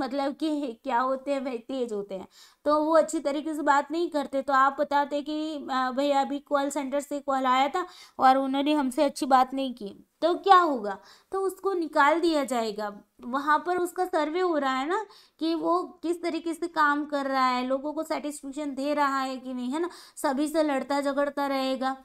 मतलब कि क्या होते हैं भाई तेज होते हैं तो वो अच्छी तरीके से बात नहीं करते तो आप बताते कि भैया अभी कॉल सेंटर से कॉल आया था और उन्होंने हमसे अच्छी बात नहीं की तो क्या होगा तो उसको निकाल दिया जाएगा वहाँ पर उसका सर्वे हो रहा है ना कि वो किस तरीके से काम कर रहा है लोगों को सेटिस्फेक्शन दे रहा है कि नहीं है ना सभी से लड़ता झगड़ता रहेगा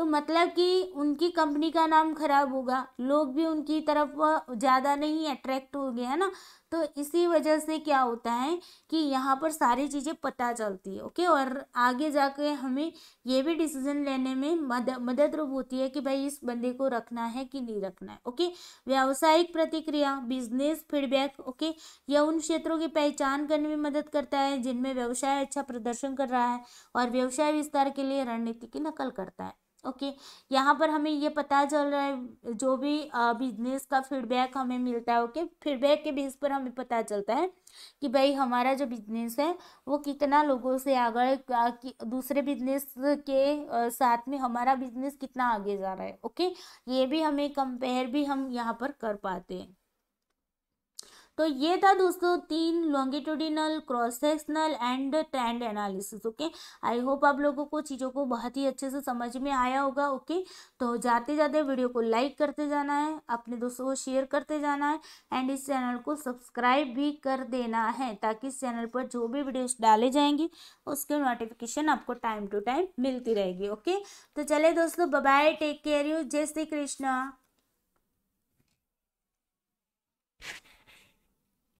तो मतलब कि उनकी कंपनी का नाम खराब होगा लोग भी उनकी तरफ ज़्यादा नहीं अट्रैक्ट हो गए है ना तो इसी वजह से क्या होता है कि यहाँ पर सारी चीज़ें पता चलती है ओके और आगे जाके हमें ये भी डिसीजन लेने में मद, मदद रूप होती है कि भाई इस बंदे को रखना है कि नहीं रखना है ओके व्यावसायिक प्रतिक्रिया बिजनेस फीडबैक ओके यह उन क्षेत्रों की पहचान करने में मदद करता है जिनमें व्यवसाय अच्छा प्रदर्शन कर रहा है और व्यवसाय विस्तार के लिए रणनीति की नकल करता है ओके okay. यहाँ पर हमें ये पता चल रहा है जो भी बिजनेस का फीडबैक हमें मिलता है ओके okay? फीडबैक के बेस पर हमें पता चलता है कि भाई हमारा जो बिजनेस है वो कितना लोगों से आगे दूसरे बिजनेस के साथ में हमारा बिजनेस कितना आगे जा रहा है ओके okay? ये भी हमें कंपेयर भी हम यहाँ पर कर पाते हैं तो ये था दोस्तों तीन longitudinal cross sectional and trend analysis okay I hope आप लोगों को चीज़ों को बहुत ही अच्छे से समझ में आया होगा ओके तो जाते जाते वीडियो को लाइक करते जाना है अपने दोस्तों को शेयर करते जाना है एंड इस चैनल को सब्सक्राइब भी कर देना है ताकि इस चैनल पर जो भी वीडियोस डाले जाएंगे उसके नोटिफिकेशन आपको टाइम टू टाइम मिलती रहेगी ओके तो चले दोस्तों बाय टेक केयर यू जय श्री कृष्णा